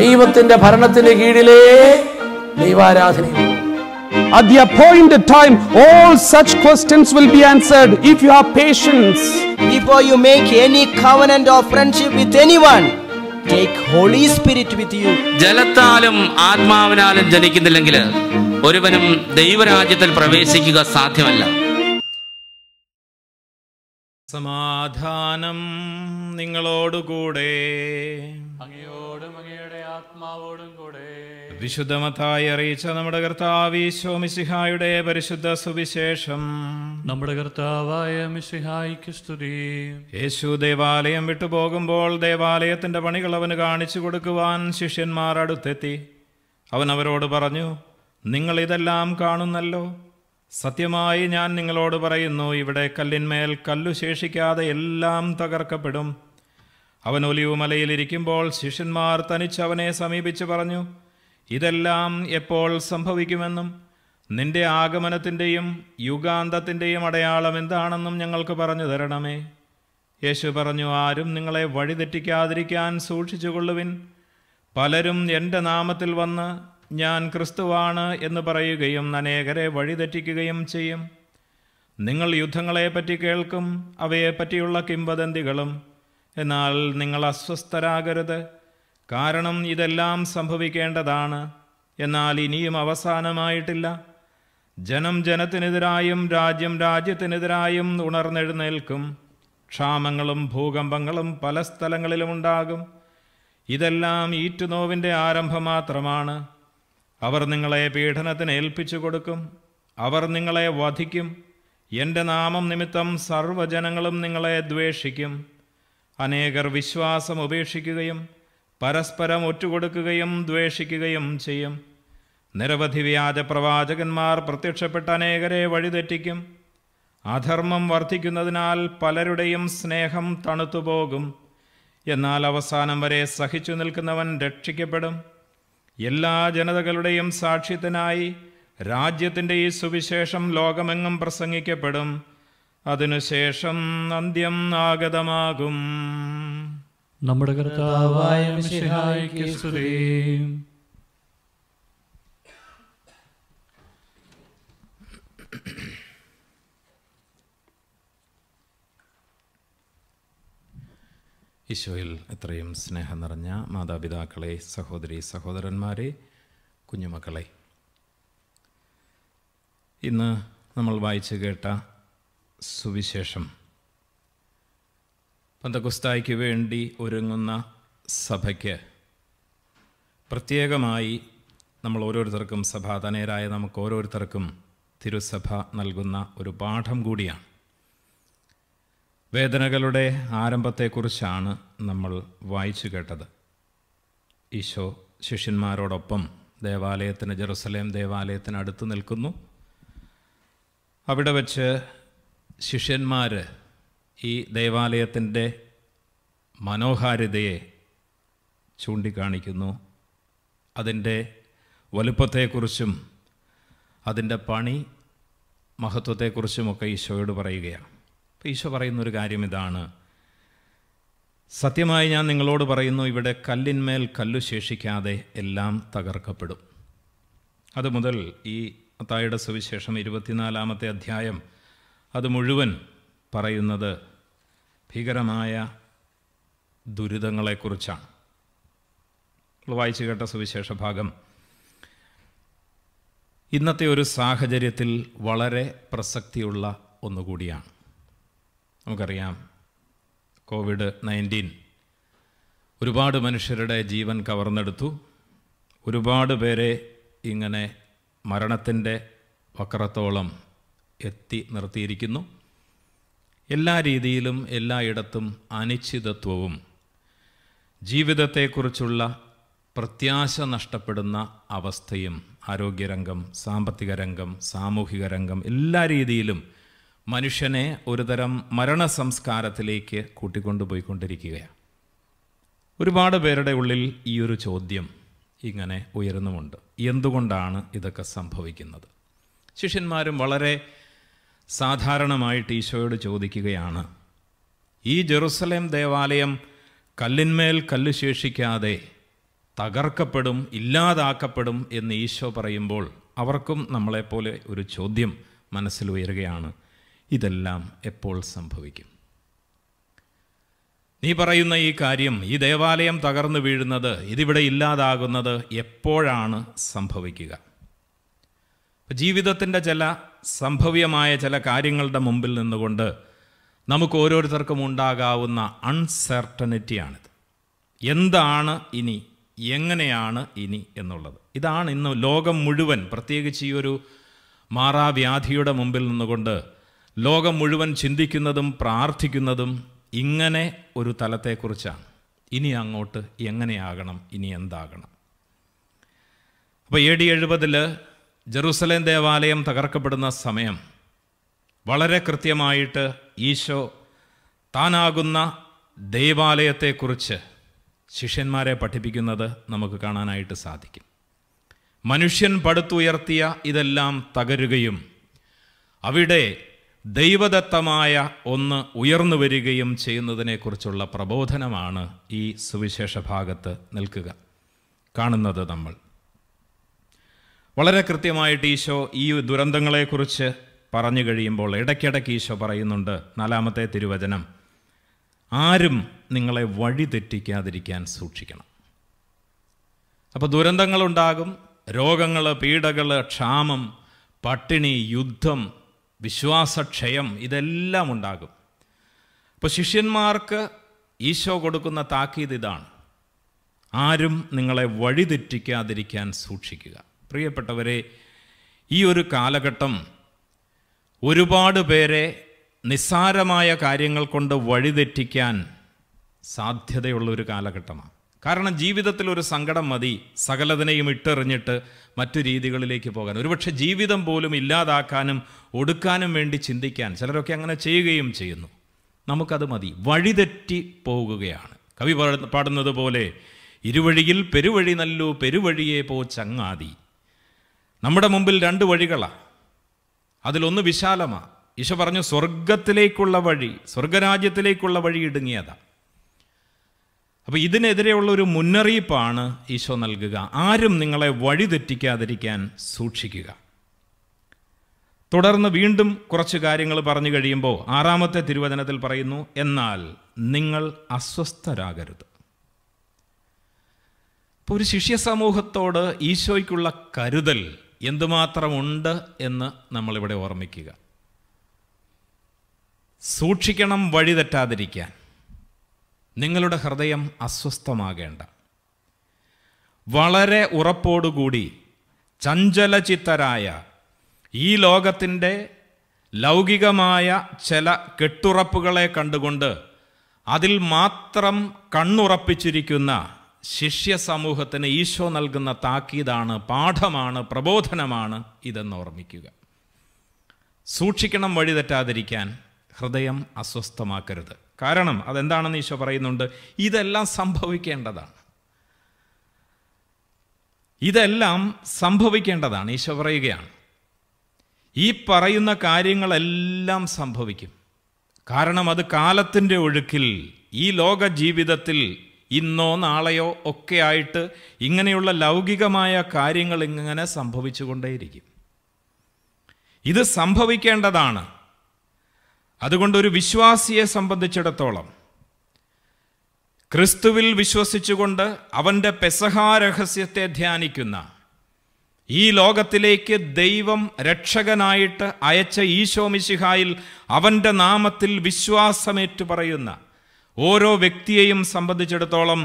ദൈവത്തിന്റെ ഭരണത്തിന് കീഴിലേ ദൈവാരാധനയുള്ളൂ At the appointed time, all such questions will be answered if you have patience. Before you make any covenant or friendship with anyone, take Holy Spirit with you. ജലത്താലും ആത്മാവിനാലും ജനിക്കുന്നില്ലെങ്കിൽ ഒരുവനും ദൈവരാജ്യത്തിൽ പ്രവേശിക്കുക സാധ്യമല്ല സമാധാനം നിങ്ങളോടുകൂടെ അങ്ങയോടും അങ്ങയുടെ ആത്മാവോടും കൂടെ വിശുദ്ധമതായി അറിയിച്ച നമ്മുടെ കർത്താവ് മിശിഹായുടെ പരിശുദ്ധ സുവിശേഷം നമ്മുടെ കർത്താവായ മിസിഹായിക്ക് സ്തുതി യേശു ദേവാലയം വിട്ടുപോകുമ്പോൾ ദേവാലയത്തിന്റെ പണികൾ അവന് കാണിച്ചു കൊടുക്കുവാൻ ശിഷ്യന്മാർ അടുത്തെത്തി അവൻ അവരോട് പറഞ്ഞു നിങ്ങൾ ഇതെല്ലാം കാണുന്നല്ലോ സത്യമായി ഞാൻ നിങ്ങളോട് പറയുന്നു ഇവിടെ കല്ലിന്മേൽ കല്ലു ശേഷിക്കാതെ എല്ലാം തകർക്കപ്പെടും അവൻ ഒലിവ് മലയിലിരിക്കുമ്പോൾ ശിഷ്യന്മാർ തനിച്ചവനെ സമീപിച്ച് പറഞ്ഞു ഇതെല്ലാം എപ്പോൾ സംഭവിക്കുമെന്നും നിന്റെ ആഗമനത്തിൻ്റെയും യുഗാന്തത്തിൻ്റെയും അടയാളം എന്താണെന്നും ഞങ്ങൾക്ക് പറഞ്ഞു തരണമേ യേശു പറഞ്ഞു ആരും നിങ്ങളെ വഴിതെറ്റിക്കാതിരിക്കാൻ സൂക്ഷിച്ചുകൊള്ളുവിൻ പലരും എൻ്റെ നാമത്തിൽ വന്ന് ഞാൻ ക്രിസ്തുവാണ് എന്ന് പറയുകയും അനേകരെ വഴിതെറ്റിക്കുകയും ചെയ്യും നിങ്ങൾ യുദ്ധങ്ങളെപ്പറ്റി കേൾക്കും അവയെപ്പറ്റിയുള്ള കിംവദന്തികളും എന്നാൽ നിങ്ങൾ അസ്വസ്ഥരാകരുത് കാരണം ഇതെല്ലാം സംഭവിക്കേണ്ടതാണ് എന്നാൽ ഇനിയും അവസാനമായിട്ടില്ല ജനം ജനത്തിനെതിരായും രാജ്യം രാജ്യത്തിനെതിരായും ഉണർന്നെഴുന്നേൽക്കും ക്ഷാമങ്ങളും ഭൂകമ്പങ്ങളും പല ഉണ്ടാകും ഇതെല്ലാം ഈറ്റുനോവിൻ്റെ ആരംഭം മാത്രമാണ് അവർ നിങ്ങളെ പീഡനത്തിന് ഏൽപ്പിച്ചു കൊടുക്കും അവർ നിങ്ങളെ വധിക്കും എൻ്റെ നാമം നിമിത്തം സർവ്വജനങ്ങളും നിങ്ങളെ ദ്വേഷിക്കും അനേകർ വിശ്വാസം ഉപേക്ഷിക്കുകയും പരസ്പരം ഒറ്റുകൊടുക്കുകയും ദ്വേഷിക്കുകയും ചെയ്യും നിരവധി വ്യാജ പ്രവാചകന്മാർ പ്രത്യക്ഷപ്പെട്ട അനേകരെ വഴിതെറ്റിക്കും അധർമ്മം വർദ്ധിക്കുന്നതിനാൽ പലരുടെയും സ്നേഹം തണുത്തുപോകും എന്നാൽ അവസാനം വരെ സഹിച്ചു നിൽക്കുന്നവൻ രക്ഷിക്കപ്പെടും എല്ലാ ജനതകളുടെയും സാക്ഷ്യത്തിനായി രാജ്യത്തിൻ്റെ ഈ സുവിശേഷം ലോകമെങ്ങും പ്രസംഗിക്കപ്പെടും അതിനുശേഷം അന്ത്യം ആഗതമാകും നമ്മുടെ കർത്താവായ സ്തുതി ഈശോയിൽ ഇത്രയും സ്നേഹം നിറഞ്ഞ മാതാപിതാക്കളെ സഹോദരി സഹോദരന്മാരെ കുഞ്ഞുമക്കളെ ഇന്ന് നമ്മൾ വായിച്ചു കേട്ട സുവിശേഷം പന്തകുസ്തായ്ക്ക് വേണ്ടി ഒരുങ്ങുന്ന സഭയ്ക്ക് പ്രത്യേകമായി നമ്മൾ ഓരോരുത്തർക്കും സഭാതനേരായ നമുക്ക് ഓരോരുത്തർക്കും തിരുസഭ നൽകുന്ന ഒരു പാഠം കൂടിയാണ് വേദനകളുടെ ആരംഭത്തെക്കുറിച്ചാണ് നമ്മൾ വായിച്ചു കേട്ടത് ഈശോ ശിഷ്യന്മാരോടൊപ്പം ദേവാലയത്തിന് ജെറുസലേം ദേവാലയത്തിന് അടുത്ത് നിൽക്കുന്നു അവിടെ വച്ച് ശിഷ്യന്മാർ ഈ ദേവാലയത്തിൻ്റെ മനോഹാരിതയെ ചൂണ്ടിക്കാണിക്കുന്നു അതിൻ്റെ വലുപ്പത്തെക്കുറിച്ചും അതിൻ്റെ പണി മഹത്വത്തെക്കുറിച്ചുമൊക്കെ ഈശോയോട് പറയുകയാണ് ഈശോ പറയുന്നൊരു കാര്യം ഇതാണ് സത്യമായി ഞാൻ നിങ്ങളോട് പറയുന്നു ഇവിടെ കല്ലിന്മേൽ കല്ലു ശേഷിക്കാതെ എല്ലാം തകർക്കപ്പെടും അതുമുതൽ ഈ അത്തായുടെ സുവിശേഷം ഇരുപത്തിനാലാമത്തെ അധ്യായം അത് മുഴുവൻ പറയുന്നത് ഭീകരമായ ദുരിതങ്ങളെക്കുറിച്ചാണ് വായിച്ചു കേട്ട സുവിശേഷ ഭാഗം ഇന്നത്തെ ഒരു സാഹചര്യത്തിൽ വളരെ പ്രസക്തിയുള്ള ഒന്നുകൂടിയാണ് നമുക്കറിയാം കോവിഡ് നയൻറ്റീൻ ഒരുപാട് മനുഷ്യരുടെ ജീവൻ കവർന്നെടുത്തു ഒരുപാട് പേരെ ഇങ്ങനെ മരണത്തിൻ്റെ വക്രത്തോളം എത്തി നിർത്തിയിരിക്കുന്നു എല്ലാ രീതിയിലും എല്ലായിടത്തും അനിശ്ചിതത്വവും ജീവിതത്തെക്കുറിച്ചുള്ള പ്രത്യാശ നഷ്ടപ്പെടുന്ന അവസ്ഥയും ആരോഗ്യരംഗം സാമ്പത്തിക രംഗം സാമൂഹിക രംഗം എല്ലാ രീതിയിലും മനുഷ്യനെ ഒരുതരം മരണസംസ്കാരത്തിലേക്ക് കൂട്ടിക്കൊണ്ടുപോയിക്കൊണ്ടിരിക്കുകയാണ് ഒരുപാട് പേരുടെ ഉള്ളിൽ ഈ ഒരു ചോദ്യം ഇങ്ങനെ ഉയർന്നുമുണ്ട് എന്തുകൊണ്ടാണ് ഇതൊക്കെ സംഭവിക്കുന്നത് ശിഷ്യന്മാരും വളരെ സാധാരണമായിട്ട് ഈശോയോട് ചോദിക്കുകയാണ് ഈ ജെറുസലേം ദേവാലയം കല്ലിന്മേൽ കല്ല് ശേഷിക്കാതെ തകർക്കപ്പെടും ഇല്ലാതാക്കപ്പെടും എന്ന് ഈശോ പറയുമ്പോൾ അവർക്കും നമ്മളെപ്പോലെ ഒരു ചോദ്യം മനസ്സിൽ ഉയരുകയാണ് ഇതെല്ലാം എപ്പോൾ സംഭവിക്കും നീ പറയുന്ന ഈ കാര്യം ഈ ദേവാലയം തകർന്നു വീഴുന്നത് ഇതിവിടെ ഇല്ലാതാകുന്നത് എപ്പോഴാണ് സംഭവിക്കുക ജീവിതത്തിൻ്റെ ചില സംഭവ്യമായ ചില കാര്യങ്ങളുടെ മുമ്പിൽ നിന്നുകൊണ്ട് നമുക്ക് ഓരോരുത്തർക്കും ഉണ്ടാകാവുന്ന അൺസെർട്ടനിറ്റിയാണിത് എന്താണ് ഇനി എങ്ങനെയാണ് ഇനി എന്നുള്ളത് ഇതാണ് ഇന്ന് ലോകം മുഴുവൻ പ്രത്യേകിച്ച് ഈ ഒരു മാറാവ്യാധിയുടെ മുമ്പിൽ നിന്നുകൊണ്ട് ലോകം മുഴുവൻ ചിന്തിക്കുന്നതും പ്രാർത്ഥിക്കുന്നതും ഇങ്ങനെ ഒരു തലത്തെക്കുറിച്ചാണ് ഇനി അങ്ങോട്ട് എങ്ങനെയാകണം ഇനി എന്താകണം അപ്പോൾ എ ഡി എഴുപതിൽ ജെറുസലേം ദേവാലയം തകർക്കപ്പെടുന്ന സമയം വളരെ കൃത്യമായിട്ട് ഈശോ താനാകുന്ന ദൈവാലയത്തെക്കുറിച്ച് ശിഷ്യന്മാരെ പഠിപ്പിക്കുന്നത് നമുക്ക് കാണാനായിട്ട് സാധിക്കും മനുഷ്യൻ പടുത്തുയർത്തിയ ഇതെല്ലാം തകരുകയും അവിടെ ദൈവദത്തമായ ഒന്ന് ഉയർന്നു വരികയും ചെയ്യുന്നതിനെക്കുറിച്ചുള്ള പ്രബോധനമാണ് ഈ സുവിശേഷ ഭാഗത്ത് നിൽക്കുക കാണുന്നത് നമ്മൾ വളരെ കൃത്യമായിട്ട് ഈശോ ഈ ദുരന്തങ്ങളെക്കുറിച്ച് പറഞ്ഞു കഴിയുമ്പോൾ ഇടയ്ക്കിടയ്ക്ക് ഈശോ പറയുന്നുണ്ട് നാലാമത്തെ തിരുവചനം ആരും നിങ്ങളെ വഴി തെറ്റിക്കാതിരിക്കാൻ സൂക്ഷിക്കണം അപ്പോൾ ദുരന്തങ്ങളുണ്ടാകും രോഗങ്ങൾ പീഡകൾ ക്ഷാമം പട്ടിണി യുദ്ധം വിശ്വാസക്ഷയം ഇതെല്ലാം ഉണ്ടാകും അപ്പോൾ ശിഷ്യന്മാർക്ക് ഈശോ കൊടുക്കുന്ന താക്കീത് ഇതാണ് ആരും നിങ്ങളെ വഴിതെറ്റിക്കാതിരിക്കാൻ സൂക്ഷിക്കുക പ്രിയപ്പെട്ടവരെ ഈ ഒരു കാലഘട്ടം ഒരുപാട് പേരെ നിസ്സാരമായ കാര്യങ്ങൾ കൊണ്ട് വഴിതെറ്റിക്കാൻ സാധ്യതയുള്ള ഒരു കാലഘട്ടമാണ് കാരണം ജീവിതത്തിൽ ഒരു സങ്കടം മതി സകലതിനെയും ഇട്ടെറിഞ്ഞിട്ട് മറ്റു രീതികളിലേക്ക് പോകാൻ ഒരുപക്ഷെ ജീവിതം പോലും ഇല്ലാതാക്കാനും ഒടുക്കാനും വേണ്ടി ചിന്തിക്കാൻ ചിലരൊക്കെ അങ്ങനെ ചെയ്യുകയും ചെയ്യുന്നു നമുക്കത് മതി വഴിതെറ്റി പോകുകയാണ് കവി പാടുന്നത് പോലെ ഇരുവഴിയിൽ പെരുവഴി നല്ലു പെരുവഴിയെ പോ ചങ്ങാതി നമ്മുടെ മുമ്പിൽ രണ്ട് വഴികളാണ് അതിലൊന്ന് വിശാലമാണ് ഈശോ പറഞ്ഞു സ്വർഗത്തിലേക്കുള്ള വഴി സ്വർഗരാജ്യത്തിലേക്കുള്ള വഴി ഇടുങ്ങിയതാണ് അപ്പോൾ ഇതിനെതിരെയുള്ള ഒരു മുന്നറിയിപ്പാണ് ഈശോ നൽകുക ആരും നിങ്ങളെ വഴിതെറ്റിക്കാതിരിക്കാൻ സൂക്ഷിക്കുക തുടർന്ന് വീണ്ടും കുറച്ച് കാര്യങ്ങൾ പറഞ്ഞു കഴിയുമ്പോൾ ആറാമത്തെ തിരുവചനത്തിൽ പറയുന്നു എന്നാൽ നിങ്ങൾ അസ്വസ്ഥരാകരുത് ഇപ്പോൾ ഒരു ശിഷ്യ സമൂഹത്തോട് ഈശോയ്ക്കുള്ള കരുതൽ എന്തുമാത്രമുണ്ട് എന്ന് നമ്മളിവിടെ ഓർമ്മിക്കുക സൂക്ഷിക്കണം വഴിതെറ്റാതിരിക്കാൻ നിങ്ങളുടെ ഹൃദയം അസ്വസ്ഥമാകേണ്ട വളരെ ഉറപ്പോടുകൂടി ചഞ്ചലചിത്തരായ ഈ ലോകത്തിൻ്റെ ലൗകികമായ ചില കെട്ടുറപ്പുകളെ കണ്ടുകൊണ്ട് അതിൽ മാത്രം കണ്ണുറപ്പിച്ചിരിക്കുന്ന ശിഷ്യ സമൂഹത്തിന് ഈശോ നൽകുന്ന താക്കീതാണ് പാഠമാണ് പ്രബോധനമാണ് ഇതെന്ന് ഓർമ്മിക്കുക സൂക്ഷിക്കണം വഴി തെറ്റാതിരിക്കാൻ ഹൃദയം അസ്വസ്ഥമാക്കരുത് കാരണം അതെന്താണെന്ന് ഈശോ പറയുന്നുണ്ട് ഇതെല്ലാം സംഭവിക്കേണ്ടതാണ് ഇതെല്ലാം സംഭവിക്കേണ്ടതാണ് ഈശോ പറയുകയാണ് ഈ പറയുന്ന കാര്യങ്ങളെല്ലാം സംഭവിക്കും കാരണം അത് കാലത്തിൻ്റെ ഒഴുക്കിൽ ഈ ലോക ജീവിതത്തിൽ ഇന്നോ നാളെയോ ഒക്കെ ആയിട്ട് ഇങ്ങനെയുള്ള ലൗകികമായ കാര്യങ്ങൾ ഇങ്ങനെ സംഭവിച്ചുകൊണ്ടേയിരിക്കും ഇത് സംഭവിക്കേണ്ടതാണ് അതുകൊണ്ട് ഒരു വിശ്വാസിയെ സംബന്ധിച്ചിടത്തോളം ക്രിസ്തുവിൽ വിശ്വസിച്ചുകൊണ്ട് അവൻ്റെ പെസഹാരഹസ്യത്തെ ധ്യാനിക്കുന്ന ഈ ലോകത്തിലേക്ക് ദൈവം രക്ഷകനായിട്ട് അയച്ച ഈശോമിശിഹായിൽ അവൻ്റെ നാമത്തിൽ വിശ്വാസമേറ്റു പറയുന്ന ഓരോ വ്യക്തിയെയും സംബന്ധിച്ചിടത്തോളം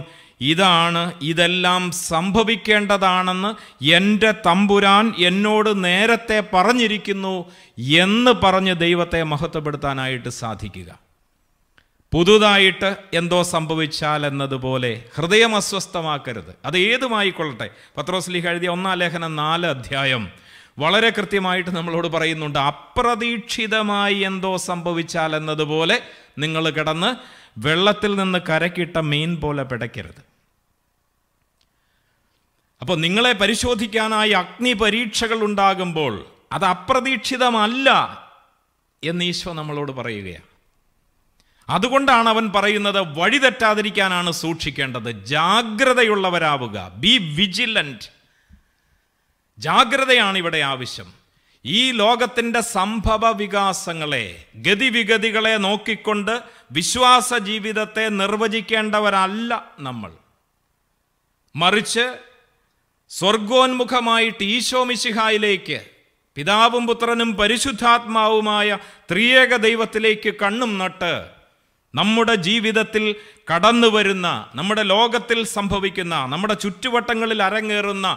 ഇതാണ് ഇതെല്ലാം സംഭവിക്കേണ്ടതാണെന്ന് എൻ്റെ തമ്പുരാൻ എന്നോട് നേരത്തെ പറഞ്ഞിരിക്കുന്നു എന്ന് പറഞ്ഞ് ദൈവത്തെ മഹത്വപ്പെടുത്താനായിട്ട് സാധിക്കുക പുതുതായിട്ട് എന്തോ സംഭവിച്ചാൽ എന്നതുപോലെ ഹൃദയം അസ്വസ്ഥമാക്കരുത് അത് ഏതുമായിക്കൊള്ളട്ടെ പത്രോസ്ലിഹ എഴുതിയ ഒന്നാം ലേഖനം നാല് അധ്യായം വളരെ കൃത്യമായിട്ട് നമ്മളോട് പറയുന്നുണ്ട് അപ്രതീക്ഷിതമായി എന്തോ സംഭവിച്ചാൽ എന്നതുപോലെ നിങ്ങൾ കിടന്ന് വെള്ളത്തിൽ നിന്ന് കരക്കിട്ട മീൻ പോലെ പിടയ്ക്കരുത് അപ്പോൾ നിങ്ങളെ പരിശോധിക്കാനായി അഗ്നി പരീക്ഷകൾ ഉണ്ടാകുമ്പോൾ അത് അപ്രതീക്ഷിതമല്ല എന്ന് ഈശോ നമ്മളോട് പറയുകയാണ് അതുകൊണ്ടാണ് അവൻ പറയുന്നത് വഴിതെറ്റാതിരിക്കാനാണ് സൂക്ഷിക്കേണ്ടത് ജാഗ്രതയുള്ളവരാവുക ബി വിജിലൻറ്റ് ജാഗ്രതയാണ് ഇവിടെ ആവശ്യം ഈ ലോകത്തിൻ്റെ സംഭവ വികാസങ്ങളെ ഗതിവിഗതികളെ നോക്കിക്കൊണ്ട് വിശ്വാസ ജീവിതത്തെ നിർവചിക്കേണ്ടവരല്ല നമ്മൾ മറിച്ച് സ്വർഗോന്മുഖമായിട്ട് മിശിഹായിലേക്ക് പിതാവും പുത്രനും പരിശുദ്ധാത്മാവുമായ ത്രിയേക ദൈവത്തിലേക്ക് കണ്ണും നട്ട് നമ്മുടെ ജീവിതത്തിൽ കടന്നു വരുന്ന നമ്മുടെ ലോകത്തിൽ സംഭവിക്കുന്ന നമ്മുടെ ചുറ്റുവട്ടങ്ങളിൽ അരങ്ങേറുന്ന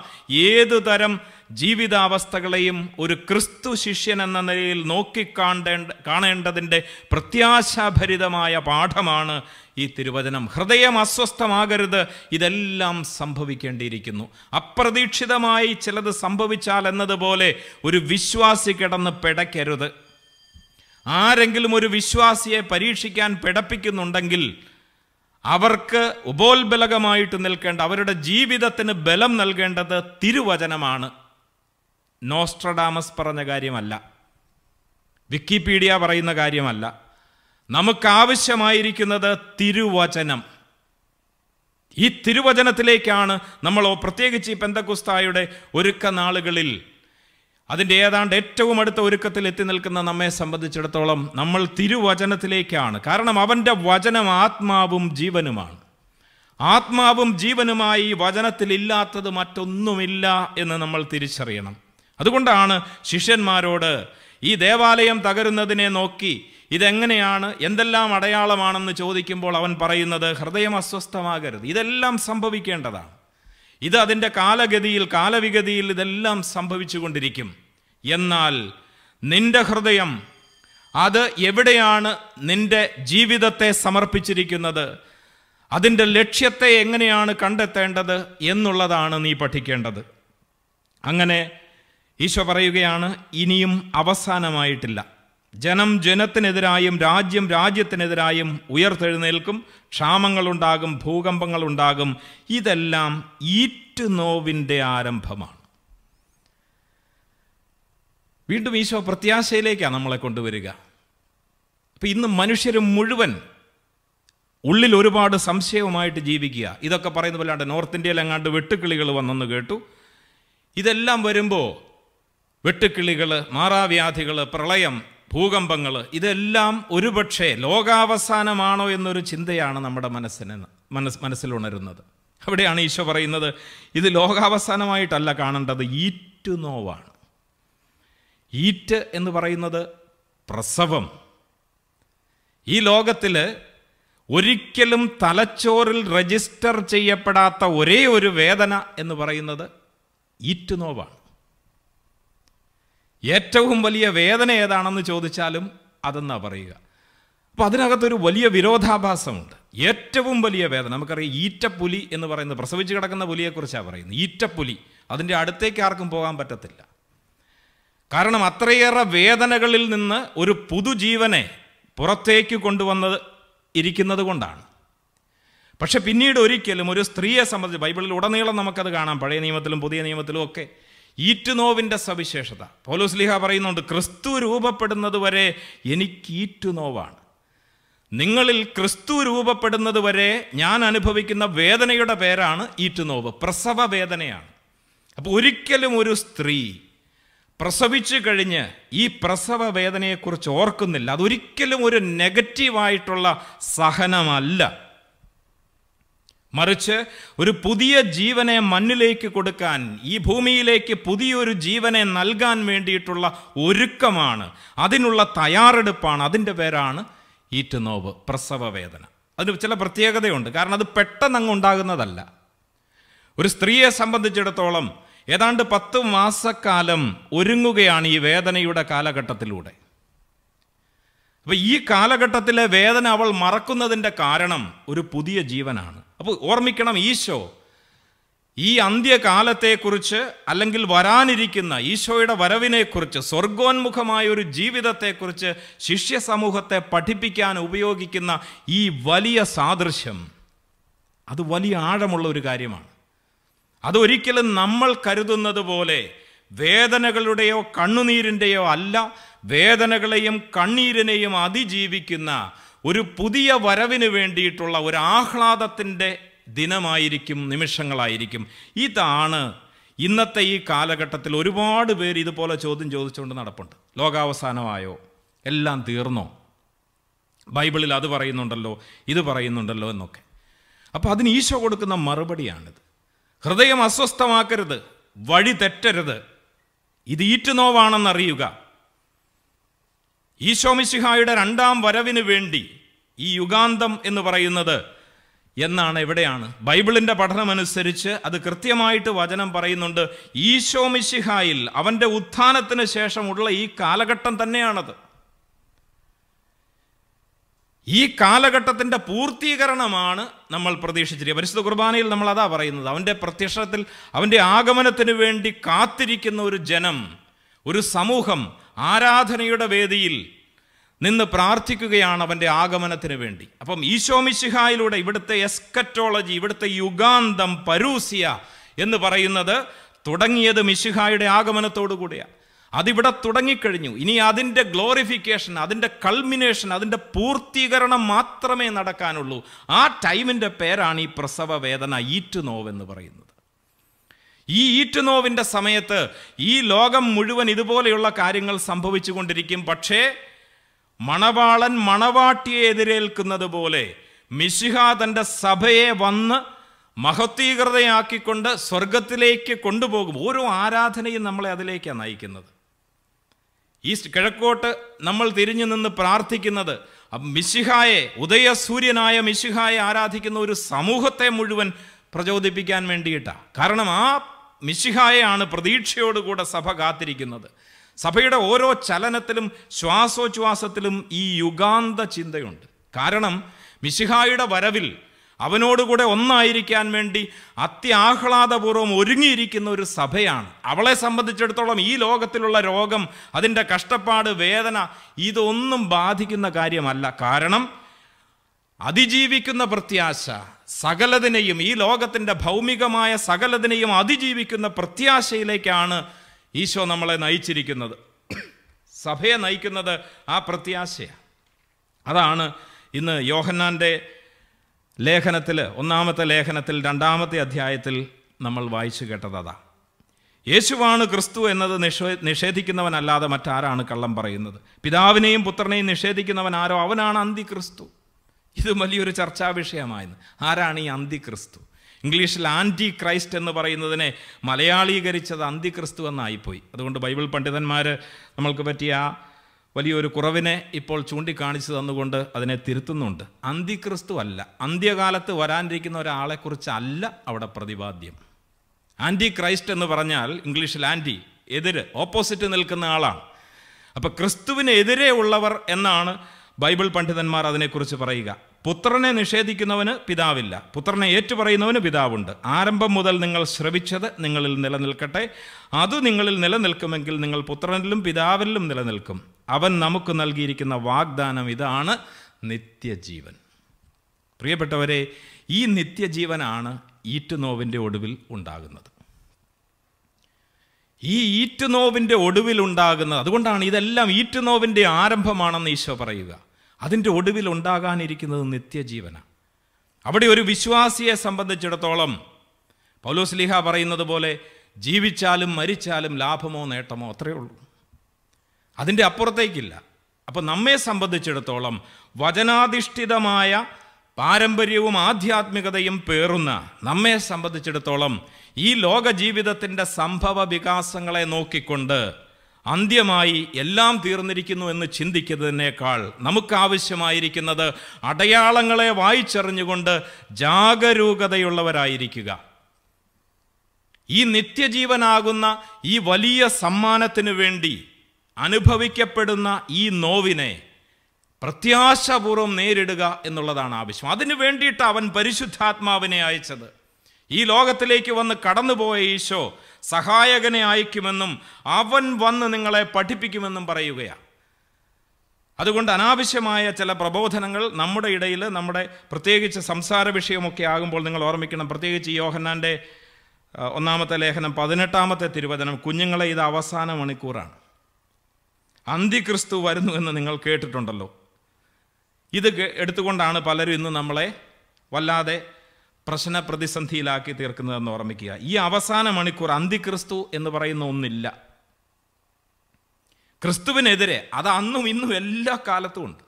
ഏതു തരം ജീവിതാവസ്ഥകളെയും ഒരു ക്രിസ്തു ശിഷ്യൻ എന്ന നിലയിൽ നോക്കിക്കാണ്ടേണ്ട കാണേണ്ടതിൻ്റെ പ്രത്യാശാഭരിതമായ പാഠമാണ് ഈ തിരുവചനം ഹൃദയം അസ്വസ്ഥമാകരുത് ഇതെല്ലാം സംഭവിക്കേണ്ടിയിരിക്കുന്നു അപ്രതീക്ഷിതമായി ചിലത് സംഭവിച്ചാൽ എന്നതുപോലെ ഒരു വിശ്വാസി കിടന്ന് പിടയ്ക്കരുത് ആരെങ്കിലും ഒരു വിശ്വാസിയെ പരീക്ഷിക്കാൻ പിടപ്പിക്കുന്നുണ്ടെങ്കിൽ അവർക്ക് ഉപോത്ബലകമായിട്ട് നിൽക്കേണ്ട അവരുടെ ജീവിതത്തിന് ബലം നൽകേണ്ടത് തിരുവചനമാണ് നോസ്ട്രഡാമസ് പറഞ്ഞ കാര്യമല്ല വിക്കിപീഡിയ പറയുന്ന കാര്യമല്ല നമുക്കാവശ്യമായിരിക്കുന്നത് തിരുവചനം ഈ തിരുവചനത്തിലേക്കാണ് നമ്മൾ പ്രത്യേകിച്ച് ഈ പെന്തകുസ്തായുടെ ഒരുക്ക നാളുകളിൽ അതിൻ്റെ ഏതാണ്ട് ഏറ്റവും അടുത്ത ഒരുക്കത്തിൽ എത്തി നിൽക്കുന്ന നമ്മെ സംബന്ധിച്ചിടത്തോളം നമ്മൾ തിരുവചനത്തിലേക്കാണ് കാരണം അവൻ്റെ വചനം ആത്മാവും ജീവനുമാണ് ആത്മാവും ജീവനുമായി ഈ വചനത്തിലില്ലാത്തത് മറ്റൊന്നുമില്ല എന്ന് നമ്മൾ തിരിച്ചറിയണം അതുകൊണ്ടാണ് ശിഷ്യന്മാരോട് ഈ ദേവാലയം തകരുന്നതിനെ നോക്കി ഇതെങ്ങനെയാണ് എന്തെല്ലാം അടയാളമാണെന്ന് ചോദിക്കുമ്പോൾ അവൻ പറയുന്നത് ഹൃദയം അസ്വസ്ഥമാകരുത് ഇതെല്ലാം സംഭവിക്കേണ്ടതാണ് ഇത് അതിൻ്റെ കാലഗതിയിൽ കാലവിഗതിയിൽ ഇതെല്ലാം സംഭവിച്ചുകൊണ്ടിരിക്കും എന്നാൽ നിന്റെ ഹൃദയം അത് എവിടെയാണ് നിന്റെ ജീവിതത്തെ സമർപ്പിച്ചിരിക്കുന്നത് അതിൻ്റെ ലക്ഷ്യത്തെ എങ്ങനെയാണ് കണ്ടെത്തേണ്ടത് എന്നുള്ളതാണ് നീ പഠിക്കേണ്ടത് അങ്ങനെ ഈശോ പറയുകയാണ് ഇനിയും അവസാനമായിട്ടില്ല ജനം ജനത്തിനെതിരായും രാജ്യം രാജ്യത്തിനെതിരായും ഉയർത്തെഴുന്നേൽക്കും ക്ഷാമങ്ങളുണ്ടാകും ഭൂകമ്പങ്ങളുണ്ടാകും ഇതെല്ലാം ഈറ്റുനോവിൻ്റെ ആരംഭമാണ് വീണ്ടും ഈശോ പ്രത്യാശയിലേക്കാണ് നമ്മളെ കൊണ്ടുവരിക അപ്പം ഇന്ന് മനുഷ്യർ മുഴുവൻ ഉള്ളിൽ ഒരുപാട് സംശയവുമായിട്ട് ജീവിക്കുക ഇതൊക്കെ പറയുന്ന പോലാണ്ട് നോർത്ത് ഇന്ത്യയിൽ എങ്ങാണ്ട് വെട്ടുക്കിളികൾ വന്നെന്ന് കേട്ടു ഇതെല്ലാം വരുമ്പോൾ വെട്ടുക്കിളികൾ മാറാവ്യാധികൾ പ്രളയം ഭൂകമ്പങ്ങൾ ഇതെല്ലാം ഒരുപക്ഷെ ലോകാവസാനമാണോ എന്നൊരു ചിന്തയാണ് നമ്മുടെ മനസ്സിന് മനസ് മനസ്സിലുണരുന്നത് അവിടെയാണ് ഈശോ പറയുന്നത് ഇത് ലോകാവസാനമായിട്ടല്ല കാണേണ്ടത് ഈറ്റ് നോവാണ് ഈറ്റ് എന്ന് പറയുന്നത് പ്രസവം ഈ ലോകത്തിൽ ഒരിക്കലും തലച്ചോറിൽ രജിസ്റ്റർ ചെയ്യപ്പെടാത്ത ഒരേ ഒരു വേദന എന്ന് പറയുന്നത് ഈറ്റ് നോവാണ് ഏറ്റവും വലിയ വേദന ഏതാണെന്ന് ചോദിച്ചാലും അതെന്നാ പറയുക അപ്പോൾ അതിനകത്തൊരു വലിയ വിരോധാഭാസമുണ്ട് ഏറ്റവും വലിയ വേദന നമുക്കറിയാം ഈറ്റപ്പുലി എന്ന് പറയുന്നത് പ്രസവിച്ച് കിടക്കുന്ന പുലിയെക്കുറിച്ചാണ് പറയുന്നത് ഈറ്റപ്പുലി അതിൻ്റെ അടുത്തേക്ക് ആർക്കും പോകാൻ പറ്റത്തില്ല കാരണം അത്രയേറെ വേദനകളിൽ നിന്ന് ഒരു പുതുജീവനെ പുറത്തേക്ക് കൊണ്ടുവന്നത് ഇരിക്കുന്നത് കൊണ്ടാണ് പക്ഷെ പിന്നീട് ഒരിക്കലും ഒരു സ്ത്രീയെ സംബന്ധിച്ച് ബൈബിളിൽ ഉടനീളം നമുക്കത് കാണാം പഴയ നിയമത്തിലും പുതിയ നിയമത്തിലും ഒക്കെ ഈറ്റുനോവിൻ്റെ സവിശേഷത ലിഹ പറയുന്നുണ്ട് ക്രിസ്തു രൂപപ്പെടുന്നത് വരെ എനിക്ക് ഈറ്റുനോവാണ് നിങ്ങളിൽ ക്രിസ്തു രൂപപ്പെടുന്നത് വരെ ഞാൻ അനുഭവിക്കുന്ന വേദനയുടെ പേരാണ് ഈറ്റുനോവ് പ്രസവ വേദനയാണ് അപ്പോൾ ഒരിക്കലും ഒരു സ്ത്രീ പ്രസവിച്ചു കഴിഞ്ഞ് ഈ പ്രസവ വേദനയെക്കുറിച്ച് ഓർക്കുന്നില്ല അതൊരിക്കലും ഒരു നെഗറ്റീവായിട്ടുള്ള സഹനമല്ല മറിച്ച് ഒരു പുതിയ ജീവനെ മണ്ണിലേക്ക് കൊടുക്കാൻ ഈ ഭൂമിയിലേക്ക് പുതിയൊരു ജീവനെ നൽകാൻ വേണ്ടിയിട്ടുള്ള ഒരുക്കമാണ് അതിനുള്ള തയ്യാറെടുപ്പാണ് അതിൻ്റെ പേരാണ് ഈറ്റുനോവ് പ്രസവ വേദന അതിന് ചില പ്രത്യേകതയുണ്ട് കാരണം അത് അങ്ങ് ഉണ്ടാകുന്നതല്ല ഒരു സ്ത്രീയെ സംബന്ധിച്ചിടത്തോളം ഏതാണ്ട് പത്ത് മാസക്കാലം ഒരുങ്ങുകയാണ് ഈ വേദനയുടെ കാലഘട്ടത്തിലൂടെ അപ്പം ഈ കാലഘട്ടത്തിലെ വേദന അവൾ മറക്കുന്നതിൻ്റെ കാരണം ഒരു പുതിയ ജീവനാണ് അപ്പോൾ ഓർമ്മിക്കണം ഈശോ ഈ അന്ത്യകാലത്തെക്കുറിച്ച് അല്ലെങ്കിൽ വരാനിരിക്കുന്ന ഈശോയുടെ വരവിനെക്കുറിച്ച് സ്വർഗോന്മുഖമായ ഒരു ജീവിതത്തെക്കുറിച്ച് ശിഷ്യ സമൂഹത്തെ പഠിപ്പിക്കാൻ ഉപയോഗിക്കുന്ന ഈ വലിയ സാദൃശ്യം അത് വലിയ ആഴമുള്ള ഒരു കാര്യമാണ് അതൊരിക്കലും നമ്മൾ കരുതുന്നത് പോലെ വേദനകളുടെയോ കണ്ണുനീരിൻ്റെയോ അല്ല വേദനകളെയും കണ്ണീരിനെയും അതിജീവിക്കുന്ന ഒരു പുതിയ വരവിന് വേണ്ടിയിട്ടുള്ള ഒരു ആഹ്ലാദത്തിൻ്റെ ദിനമായിരിക്കും നിമിഷങ്ങളായിരിക്കും ഇതാണ് ഇന്നത്തെ ഈ കാലഘട്ടത്തിൽ ഒരുപാട് പേര് ഇതുപോലെ ചോദ്യം ചോദിച്ചുകൊണ്ട് നടപ്പുണ്ട് ലോകാവസാനമായോ എല്ലാം തീർന്നോ ബൈബിളിൽ അത് പറയുന്നുണ്ടല്ലോ ഇത് പറയുന്നുണ്ടല്ലോ എന്നൊക്കെ അപ്പോൾ അതിന് ഈശോ കൊടുക്കുന്ന മറുപടിയാണിത് ഹൃദയം അസ്വസ്ഥമാക്കരുത് വഴി തെറ്റരുത് ഇത് ഈറ്റുനോവാണെന്നറിയുക ഈശോമിശിഹായുടെ രണ്ടാം വരവിന് വേണ്ടി ഈ യുഗാന്തം എന്ന് പറയുന്നത് എന്നാണ് എവിടെയാണ് ബൈബിളിൻ്റെ പഠനമനുസരിച്ച് അത് കൃത്യമായിട്ട് വചനം പറയുന്നുണ്ട് ഈശോമിശിഹായിൽ അവൻ്റെ ഉത്ഥാനത്തിന് ശേഷമുള്ള ഈ കാലഘട്ടം തന്നെയാണത് ഈ കാലഘട്ടത്തിൻ്റെ പൂർത്തീകരണമാണ് നമ്മൾ പ്രതീക്ഷിച്ചിരിക്കുക പരിശുദ്ധ കുർബാനയിൽ നമ്മൾ അതാ പറയുന്നത് അവൻ്റെ പ്രത്യക്ഷത്തിൽ അവൻ്റെ ആഗമനത്തിന് വേണ്ടി കാത്തിരിക്കുന്ന ഒരു ജനം ഒരു സമൂഹം ആരാധനയുടെ വേദിയിൽ നിന്ന് പ്രാർത്ഥിക്കുകയാണ് അവൻ്റെ ആഗമനത്തിന് വേണ്ടി അപ്പം ഈശോമിശിഹായിലൂടെ ഇവിടുത്തെ എസ്കറ്റോളജി ഇവിടുത്തെ യുഗാന്തം പരൂസിയ എന്ന് പറയുന്നത് തുടങ്ങിയത് മിശിഹായുടെ ആഗമനത്തോടു കൂടിയാണ് അതിവിടെ തുടങ്ങിക്കഴിഞ്ഞു ഇനി അതിൻ്റെ ഗ്ലോറിഫിക്കേഷൻ അതിൻ്റെ കൾമിനേഷൻ അതിൻ്റെ പൂർത്തീകരണം മാത്രമേ നടക്കാനുള്ളൂ ആ ടൈമിൻ്റെ പേരാണ് ഈ പ്രസവ വേദന ഈറ്റ് നോവ് എന്ന് പറയുന്നത് ഈ ഈറ്റുനോവിൻ്റെ സമയത്ത് ഈ ലോകം മുഴുവൻ ഇതുപോലെയുള്ള കാര്യങ്ങൾ സംഭവിച്ചു കൊണ്ടിരിക്കും പക്ഷേ മണവാളൻ മണവാട്ടിയെ എതിരേൽക്കുന്നത് പോലെ മിശിഹ തൻ്റെ സഭയെ വന്ന് മഹത്വീകൃതയാക്കിക്കൊണ്ട് സ്വർഗത്തിലേക്ക് കൊണ്ടുപോകും ഓരോ ആരാധനയും നമ്മളെ അതിലേക്കാണ് നയിക്കുന്നത് ഈസ്റ്റ് കിഴക്കോട്ട് നമ്മൾ തിരിഞ്ഞു നിന്ന് പ്രാർത്ഥിക്കുന്നത് മിശിഹായെ ഉദയസൂര്യനായ മിശിഹായെ ആരാധിക്കുന്ന ഒരു സമൂഹത്തെ മുഴുവൻ പ്രചോദിപ്പിക്കാൻ വേണ്ടിയിട്ടാണ് കാരണം ആ മിശിഹായെയാണ് പ്രതീക്ഷയോടുകൂടെ സഭ കാത്തിരിക്കുന്നത് സഭയുടെ ഓരോ ചലനത്തിലും ശ്വാസോച്ഛ്വാസത്തിലും ഈ യുഗാന്ത ചിന്തയുണ്ട് കാരണം മിശിഹായുടെ വരവിൽ അവനോടുകൂടെ ഒന്നായിരിക്കാൻ വേണ്ടി അത്യാഹ്ലാദപൂർവ്വം ഒരുങ്ങിയിരിക്കുന്ന ഒരു സഭയാണ് അവളെ സംബന്ധിച്ചിടത്തോളം ഈ ലോകത്തിലുള്ള രോഗം അതിൻ്റെ കഷ്ടപ്പാട് വേദന ഇതൊന്നും ബാധിക്കുന്ന കാര്യമല്ല കാരണം അതിജീവിക്കുന്ന പ്രത്യാശ സകലതിനെയും ഈ ലോകത്തിൻ്റെ ഭൗമികമായ സകലതിനെയും അതിജീവിക്കുന്ന പ്രത്യാശയിലേക്കാണ് ഈശോ നമ്മളെ നയിച്ചിരിക്കുന്നത് സഭയെ നയിക്കുന്നത് ആ പ്രത്യാശയാണ് അതാണ് ഇന്ന് യോഹന്നാൻ്റെ ലേഖനത്തിൽ ഒന്നാമത്തെ ലേഖനത്തിൽ രണ്ടാമത്തെ അധ്യായത്തിൽ നമ്മൾ വായിച്ചു കേട്ടത് അതാ യേശുവാണ് ക്രിസ്തു എന്നത് നിഷേ നിഷേധിക്കുന്നവനല്ലാതെ മറ്റാരാണ് കള്ളം പറയുന്നത് പിതാവിനെയും പുത്രനെയും നിഷേധിക്കുന്നവൻ ആരോ അവനാണ് അന്തി ക്രിസ്തു ഇത് വലിയൊരു ചർച്ചാ വിഷയമായിരുന്നു ആരാണ് ഈ അന്തിക്രിസ്തു ഇംഗ്ലീഷിൽ ആൻറ്റി ക്രൈസ്റ്റ് എന്ന് പറയുന്നതിനെ മലയാളീകരിച്ചത് അന്തിക്രിസ്തു എന്നായിപ്പോയി അതുകൊണ്ട് ബൈബിൾ പണ്ഡിതന്മാർ നമ്മൾക്ക് പറ്റിയ ആ വലിയൊരു കുറവിനെ ഇപ്പോൾ ചൂണ്ടിക്കാണിച്ചു തന്നുകൊണ്ട് അതിനെ തിരുത്തുന്നുണ്ട് അന്തിക്രിസ്തു അല്ല അന്ത്യകാലത്ത് വരാനിരിക്കുന്ന ഒരാളെക്കുറിച്ച് അല്ല അവിടെ പ്രതിപാദ്യം ആൻറ്റി ക്രൈസ്റ്റ് എന്ന് പറഞ്ഞാൽ ഇംഗ്ലീഷിൽ ആൻറ്റി എതിര് ഓപ്പോസിറ്റ് നിൽക്കുന്ന ആളാണ് അപ്പോൾ ക്രിസ്തുവിനെതിരെ ഉള്ളവർ എന്നാണ് ബൈബിൾ പണ്ഡിതന്മാർ അതിനെക്കുറിച്ച് പറയുക പുത്രനെ നിഷേധിക്കുന്നവന് പിതാവില്ല പുത്രനെ ഏറ്റുപറയുന്നവന് പിതാവുണ്ട് ആരംഭം മുതൽ നിങ്ങൾ ശ്രവിച്ചത് നിങ്ങളിൽ നിലനിൽക്കട്ടെ അത് നിങ്ങളിൽ നിലനിൽക്കുമെങ്കിൽ നിങ്ങൾ പുത്രനിലും പിതാവിലും നിലനിൽക്കും അവൻ നമുക്ക് നൽകിയിരിക്കുന്ന വാഗ്ദാനം ഇതാണ് നിത്യജീവൻ പ്രിയപ്പെട്ടവരെ ഈ നിത്യജീവനാണ് ഈറ്റുനോവിൻ്റെ ഒടുവിൽ ഉണ്ടാകുന്നത് ഈ ഈറ്റുനോവിൻ്റെ ഒടുവിലുണ്ടാകുന്നത് അതുകൊണ്ടാണ് ഇതെല്ലാം ഈറ്റുനോവിൻ്റെ ആരംഭമാണെന്ന് ഈശോ പറയുക അതിൻ്റെ ഒടുവിൽ ഉണ്ടാകാനിരിക്കുന്നത് നിത്യജീവനാണ് അവിടെ ഒരു വിശ്വാസിയെ സംബന്ധിച്ചിടത്തോളം പൗലോസ്ലിഹ പറയുന്നത് പോലെ ജീവിച്ചാലും മരിച്ചാലും ലാഭമോ നേട്ടമോ അത്രയേ ഉള്ളൂ അതിൻ്റെ അപ്പുറത്തേക്കില്ല അപ്പോൾ നമ്മെ സംബന്ധിച്ചിടത്തോളം വചനാധിഷ്ഠിതമായ പാരമ്പര്യവും ആധ്യാത്മികതയും പേറുന്ന നമ്മെ സംബന്ധിച്ചിടത്തോളം ഈ ലോക ജീവിതത്തിൻ്റെ സംഭവ വികാസങ്ങളെ നോക്കിക്കൊണ്ട് അന്ത്യമായി എല്ലാം തീർന്നിരിക്കുന്നു എന്ന് ചിന്തിക്കുന്നതിനേക്കാൾ നമുക്കാവശ്യമായിരിക്കുന്നത് അടയാളങ്ങളെ വായിച്ചറിഞ്ഞുകൊണ്ട് ജാഗരൂകതയുള്ളവരായിരിക്കുക ഈ നിത്യജീവനാകുന്ന ഈ വലിയ സമ്മാനത്തിനു വേണ്ടി അനുഭവിക്കപ്പെടുന്ന ഈ നോവിനെ പ്രത്യാശപൂർവ്വം നേരിടുക എന്നുള്ളതാണ് ആവശ്യം അതിനു വേണ്ടിയിട്ട് അവൻ പരിശുദ്ധാത്മാവിനെ അയച്ചത് ഈ ലോകത്തിലേക്ക് വന്ന് കടന്നുപോയ ഈശോ സഹായകനെ അയക്കുമെന്നും അവൻ വന്ന് നിങ്ങളെ പഠിപ്പിക്കുമെന്നും പറയുകയാണ് അതുകൊണ്ട് അനാവശ്യമായ ചില പ്രബോധനങ്ങൾ നമ്മുടെ ഇടയിൽ നമ്മുടെ പ്രത്യേകിച്ച് സംസാര വിഷയമൊക്കെ ആകുമ്പോൾ നിങ്ങൾ ഓർമ്മിക്കണം പ്രത്യേകിച്ച് യോഹന്നാൻ്റെ ഒന്നാമത്തെ ലേഖനം പതിനെട്ടാമത്തെ തിരുവചനം കുഞ്ഞുങ്ങളെ ഇത് അവസാന മണിക്കൂറാണ് അന്തിക്രിസ്തു വരുന്നു എന്ന് നിങ്ങൾ കേട്ടിട്ടുണ്ടല്ലോ ഇത് എടുത്തുകൊണ്ടാണ് പലരും ഇന്ന് നമ്മളെ വല്ലാതെ പ്രശ്ന പ്രതിസന്ധിയിലാക്കി തീർക്കുന്നതെന്ന് ഓർമ്മിക്കുക ഈ അവസാന മണിക്കൂർ അന്തിക്രിസ്തു എന്ന് പറയുന്ന ഒന്നില്ല ക്രിസ്തുവിനെതിരെ അത് അന്നും ഇന്നും എല്ലാ കാലത്തും ഉണ്ട്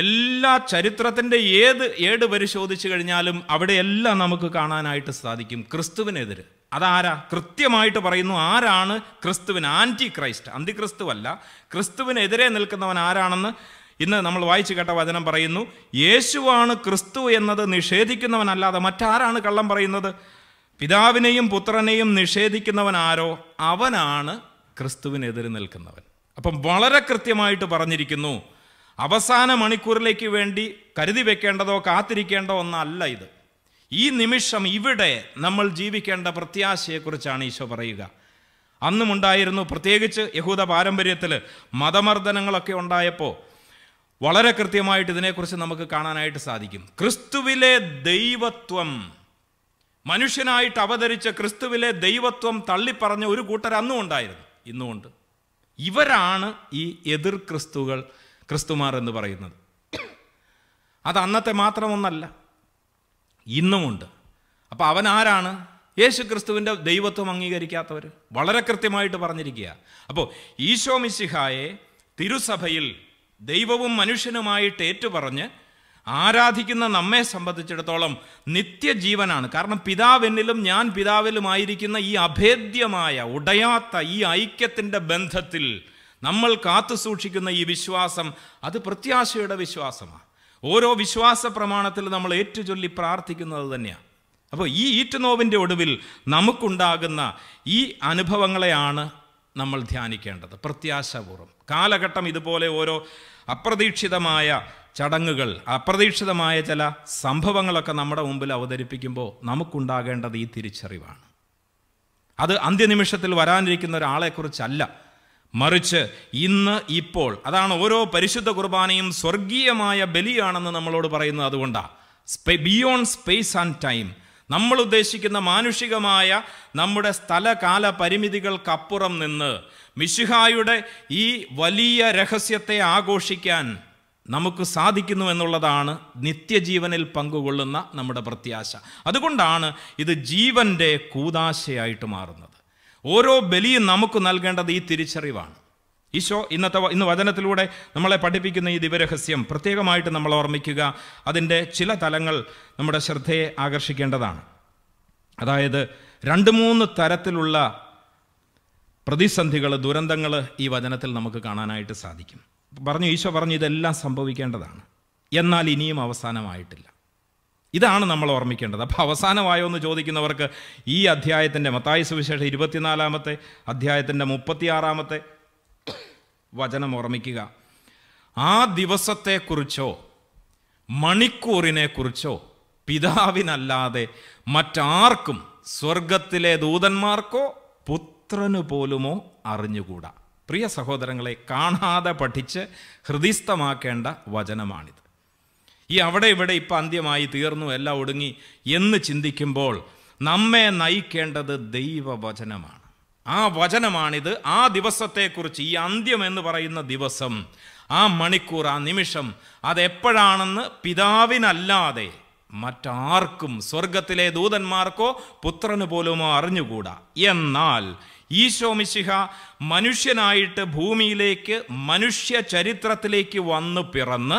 എല്ലാ ചരിത്രത്തിൻ്റെ ഏത് ഏട് പരിശോധിച്ചു കഴിഞ്ഞാലും അവിടെയെല്ലാം നമുക്ക് കാണാനായിട്ട് സാധിക്കും ക്രിസ്തുവിനെതിരെ അതാരാ കൃത്യമായിട്ട് പറയുന്നു ആരാണ് ക്രിസ്തുവിന് ആൻറ്റി ക്രൈസ്റ്റ് അന്തിക്രിസ്തുവല്ല ക്രിസ്തുവിനെതിരെ നിൽക്കുന്നവൻ ആരാണെന്ന് ഇന്ന് നമ്മൾ വായിച്ചു കേട്ട വചനം പറയുന്നു യേശുവാണ് ക്രിസ്തു എന്നത് നിഷേധിക്കുന്നവനല്ലാതെ മറ്റാരാണ് കള്ളം പറയുന്നത് പിതാവിനെയും പുത്രനെയും നിഷേധിക്കുന്നവൻ ആരോ അവനാണ് ക്രിസ്തുവിനെതിരെ നിൽക്കുന്നവൻ അപ്പം വളരെ കൃത്യമായിട്ട് പറഞ്ഞിരിക്കുന്നു അവസാന മണിക്കൂറിലേക്ക് വേണ്ടി കരുതി വെക്കേണ്ടതോ കാത്തിരിക്കേണ്ടോ ഒന്നല്ല ഇത് ഈ നിമിഷം ഇവിടെ നമ്മൾ ജീവിക്കേണ്ട പ്രത്യാശയെക്കുറിച്ചാണ് ഈശോ പറയുക അന്നുമുണ്ടായിരുന്നു പ്രത്യേകിച്ച് യഹൂദ പാരമ്പര്യത്തിൽ മതമർദ്ദനങ്ങളൊക്കെ ഉണ്ടായപ്പോൾ വളരെ കൃത്യമായിട്ട് ഇതിനെക്കുറിച്ച് നമുക്ക് കാണാനായിട്ട് സാധിക്കും ക്രിസ്തുവിലെ ദൈവത്വം മനുഷ്യനായിട്ട് അവതരിച്ച ക്രിസ്തുവിലെ ദൈവത്വം തള്ളിപ്പറഞ്ഞ ഒരു കൂട്ടർ അന്നും ഉണ്ടായിരുന്നു ഇന്നുമുണ്ട് ഇവരാണ് ഈ എതിർ ക്രിസ്തുകൾ ക്രിസ്തുമാർ എന്ന് പറയുന്നത് അത് അന്നത്തെ മാത്രമൊന്നല്ല ഇന്നുമുണ്ട് അപ്പോൾ അവൻ ആരാണ് യേശു ക്രിസ്തുവിൻ്റെ ദൈവത്വം അംഗീകരിക്കാത്തവർ വളരെ കൃത്യമായിട്ട് പറഞ്ഞിരിക്കുക അപ്പോൾ ഈശോ മിശിഹായെ തിരുസഭയിൽ ദൈവവും മനുഷ്യനുമായിട്ട് ഏറ്റുപറഞ്ഞ് ആരാധിക്കുന്ന നമ്മെ സംബന്ധിച്ചിടത്തോളം നിത്യജീവനാണ് കാരണം പിതാവെന്നിലും ഞാൻ പിതാവിലുമായിരിക്കുന്ന ഈ അഭേദ്യമായ ഉടയാത്ത ഈ ഐക്യത്തിൻ്റെ ബന്ധത്തിൽ നമ്മൾ കാത്തു സൂക്ഷിക്കുന്ന ഈ വിശ്വാസം അത് പ്രത്യാശയുടെ വിശ്വാസമാണ് ഓരോ വിശ്വാസ പ്രമാണത്തിൽ നമ്മൾ ഏറ്റുചൊല്ലി പ്രാർത്ഥിക്കുന്നത് തന്നെയാണ് അപ്പോൾ ഈ ഈറ്റുനോവിൻ്റെ ഒടുവിൽ നമുക്കുണ്ടാകുന്ന ഈ അനുഭവങ്ങളെയാണ് നമ്മൾ ധ്യാനിക്കേണ്ടത് പ്രത്യാശപൂർവ്വം കാലഘട്ടം ഇതുപോലെ ഓരോ അപ്രതീക്ഷിതമായ ചടങ്ങുകൾ അപ്രതീക്ഷിതമായ ചില സംഭവങ്ങളൊക്കെ നമ്മുടെ മുമ്പിൽ അവതരിപ്പിക്കുമ്പോൾ നമുക്കുണ്ടാകേണ്ടത് ഈ തിരിച്ചറിവാണ് അത് അന്ത്യനിമിഷത്തിൽ വരാനിരിക്കുന്ന ഒരാളെക്കുറിച്ചല്ല മറിച്ച് ഇന്ന് ഇപ്പോൾ അതാണ് ഓരോ പരിശുദ്ധ കുർബാനയും സ്വർഗീയമായ ബലിയാണെന്ന് നമ്മളോട് പറയുന്നത് അതുകൊണ്ടാണ് ബിയോണ്ട് സ്പേസ് ആൻഡ് ടൈം നമ്മൾ ഉദ്ദേശിക്കുന്ന മാനുഷികമായ നമ്മുടെ സ്ഥലകാല പരിമിതികൾക്കപ്പുറം നിന്ന് മിശിഹായുടെ ഈ വലിയ രഹസ്യത്തെ ആഘോഷിക്കാൻ നമുക്ക് സാധിക്കുന്നു എന്നുള്ളതാണ് നിത്യജീവനിൽ പങ്കുകൊള്ളുന്ന നമ്മുടെ പ്രത്യാശ അതുകൊണ്ടാണ് ഇത് ജീവൻ്റെ കൂതാശയായിട്ട് മാറുന്നത് ഓരോ ബലിയും നമുക്ക് നൽകേണ്ടത് ഈ തിരിച്ചറിവാണ് ഈശോ ഇന്നത്തെ ഇന്ന് വചനത്തിലൂടെ നമ്മളെ പഠിപ്പിക്കുന്ന ഈ ദിവരഹസ്യം പ്രത്യേകമായിട്ട് നമ്മൾ ഓർമ്മിക്കുക അതിൻ്റെ ചില തലങ്ങൾ നമ്മുടെ ശ്രദ്ധയെ ആകർഷിക്കേണ്ടതാണ് അതായത് രണ്ട് മൂന്ന് തരത്തിലുള്ള പ്രതിസന്ധികൾ ദുരന്തങ്ങൾ ഈ വചനത്തിൽ നമുക്ക് കാണാനായിട്ട് സാധിക്കും പറഞ്ഞു ഈശോ പറഞ്ഞു ഇതെല്ലാം സംഭവിക്കേണ്ടതാണ് എന്നാൽ ഇനിയും അവസാനമായിട്ടില്ല ഇതാണ് നമ്മൾ ഓർമ്മിക്കേണ്ടത് അപ്പോൾ അവസാനമായോ എന്ന് ചോദിക്കുന്നവർക്ക് ഈ അധ്യായത്തിൻ്റെ മത്തായ സുവിശേഷം ഇരുപത്തിനാലാമത്തെ അധ്യായത്തിൻ്റെ മുപ്പത്തിയാറാമത്തെ വചനം ഓർമ്മിക്കുക ആ ദിവസത്തെക്കുറിച്ചോ മണിക്കൂറിനെക്കുറിച്ചോ പിതാവിനല്ലാതെ മറ്റാർക്കും സ്വർഗത്തിലെ ദൂതന്മാർക്കോ പുത്രനു പോലുമോ അറിഞ്ഞുകൂടാ പ്രിയ സഹോദരങ്ങളെ കാണാതെ പഠിച്ച് ഹൃദയസ്ഥമാക്കേണ്ട വചനമാണിത് ഈ അവിടെ ഇവിടെ ഇപ്പം അന്ത്യമായി തീർന്നു എല്ലാം ഒടുങ്ങി എന്ന് ചിന്തിക്കുമ്പോൾ നമ്മെ നയിക്കേണ്ടത് ദൈവവചനമാണ് ആ വചനമാണിത് ആ ദിവസത്തെക്കുറിച്ച് ഈ അന്ത്യം എന്ന് പറയുന്ന ദിവസം ആ മണിക്കൂർ ആ നിമിഷം അതെപ്പോഴാണെന്ന് പിതാവിനല്ലാതെ മറ്റാർക്കും സ്വർഗത്തിലെ ദൂതന്മാർക്കോ പുത്രന് പോലുമോ അറിഞ്ഞുകൂടാ എന്നാൽ ഈശോ മിശിഹ മനുഷ്യനായിട്ട് ഭൂമിയിലേക്ക് മനുഷ്യ ചരിത്രത്തിലേക്ക് വന്ന് പിറന്ന്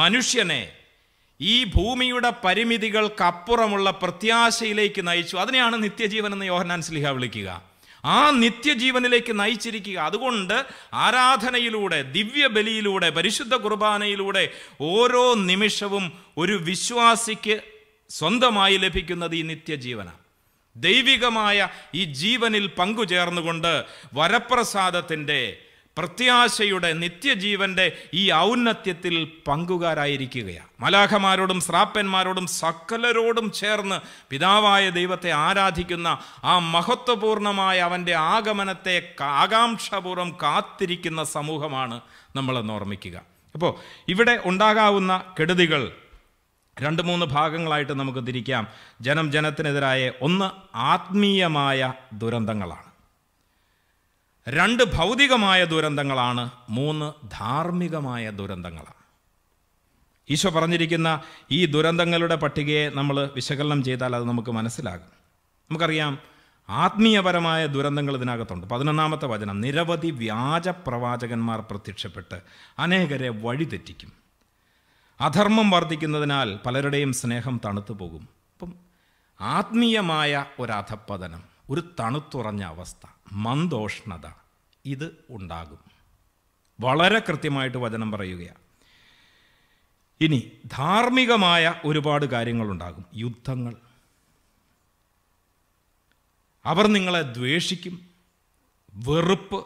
മനുഷ്യനെ ഈ ഭൂമിയുടെ പരിമിതികൾക്കപ്പുറമുള്ള പ്രത്യാശയിലേക്ക് നയിച്ചു അതിനെയാണ് നിത്യജീവൻ എന്ന് യോഹനാൻ സ്ലിഹ വിളിക്കുക ആ നിത്യജീവനിലേക്ക് നയിച്ചിരിക്കുക അതുകൊണ്ട് ആരാധനയിലൂടെ ദിവ്യബലിയിലൂടെ പരിശുദ്ധ കുർബാനയിലൂടെ ഓരോ നിമിഷവും ഒരു വിശ്വാസിക്ക് സ്വന്തമായി ലഭിക്കുന്നത് ഈ നിത്യജീവനാണ് ദൈവികമായ ഈ ജീവനിൽ പങ്കുചേർന്നുകൊണ്ട് വരപ്രസാദത്തിൻ്റെ പ്രത്യാശയുടെ നിത്യജീവന്റെ ഈ ഔന്നത്യത്തിൽ പങ്കുകാരായിരിക്കുകയാണ് മലാഖമാരോടും സ്രാപ്പന്മാരോടും സകലരോടും ചേർന്ന് പിതാവായ ദൈവത്തെ ആരാധിക്കുന്ന ആ മഹത്വപൂർണമായ അവൻ്റെ ആഗമനത്തെ ആകാംക്ഷാപൂർവ്വം കാത്തിരിക്കുന്ന സമൂഹമാണ് നമ്മളെന്ന് ഓർമ്മിക്കുക അപ്പോൾ ഇവിടെ ഉണ്ടാകാവുന്ന കെടുതികൾ രണ്ട് മൂന്ന് ഭാഗങ്ങളായിട്ട് നമുക്ക് തിരിക്കാം ജനം ജനത്തിനെതിരായ ഒന്ന് ആത്മീയമായ ദുരന്തങ്ങളാണ് രണ്ട് ഭൗതികമായ ദുരന്തങ്ങളാണ് മൂന്ന് ധാർമ്മികമായ ദുരന്തങ്ങളാണ് ഈശോ പറഞ്ഞിരിക്കുന്ന ഈ ദുരന്തങ്ങളുടെ പട്ടികയെ നമ്മൾ വിശകലനം ചെയ്താൽ അത് നമുക്ക് മനസ്സിലാകും നമുക്കറിയാം ആത്മീയപരമായ ദുരന്തങ്ങൾ ഇതിനകത്തുണ്ട് പതിനൊന്നാമത്തെ വചനം നിരവധി വ്യാജ പ്രവാചകന്മാർ പ്രത്യക്ഷപ്പെട്ട് അനേകരെ വഴിതെറ്റിക്കും അധർമ്മം വർദ്ധിക്കുന്നതിനാൽ പലരുടെയും സ്നേഹം തണുത്തു പോകും അപ്പം ആത്മീയമായ ഒരധപ്പതനം ഒരു തണുത്തുറഞ്ഞ അവസ്ഥ മന്ദോഷ്ണത ഇത് ഉണ്ടാകും വളരെ കൃത്യമായിട്ട് വചനം പറയുകയാണ് ഇനി ധാർമ്മികമായ ഒരുപാട് കാര്യങ്ങളുണ്ടാകും യുദ്ധങ്ങൾ അവർ നിങ്ങളെ ദ്വേഷിക്കും വെറുപ്പ്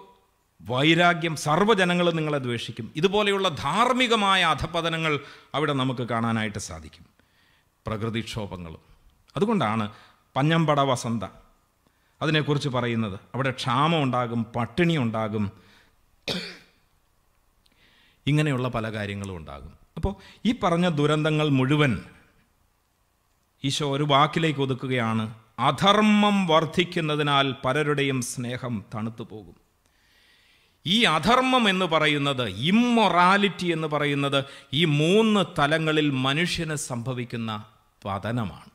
വൈരാഗ്യം സർവ്വജനങ്ങൾ നിങ്ങളെ ദ്വേഷിക്കും ഇതുപോലെയുള്ള ധാർമ്മികമായ അധപതനങ്ങൾ അവിടെ നമുക്ക് കാണാനായിട്ട് സാധിക്കും പ്രകൃതിക്ഷോഭങ്ങളും അതുകൊണ്ടാണ് പഞ്ഞമ്പട വസന്ത അതിനെക്കുറിച്ച് പറയുന്നത് അവിടെ ക്ഷാമം ഉണ്ടാകും പട്ടിണി ഉണ്ടാകും ഇങ്ങനെയുള്ള പല കാര്യങ്ങളും ഉണ്ടാകും അപ്പോൾ ഈ പറഞ്ഞ ദുരന്തങ്ങൾ മുഴുവൻ ഈശോ ഒരു വാക്കിലേക്ക് ഒതുക്കുകയാണ് അധർമ്മം വർദ്ധിക്കുന്നതിനാൽ പലരുടെയും സ്നേഹം തണുത്തു പോകും ഈ അധർമ്മം എന്ന് പറയുന്നത് ഇമ്മൊറാലിറ്റി എന്ന് പറയുന്നത് ഈ മൂന്ന് തലങ്ങളിൽ മനുഷ്യന് സംഭവിക്കുന്ന പതനമാണ്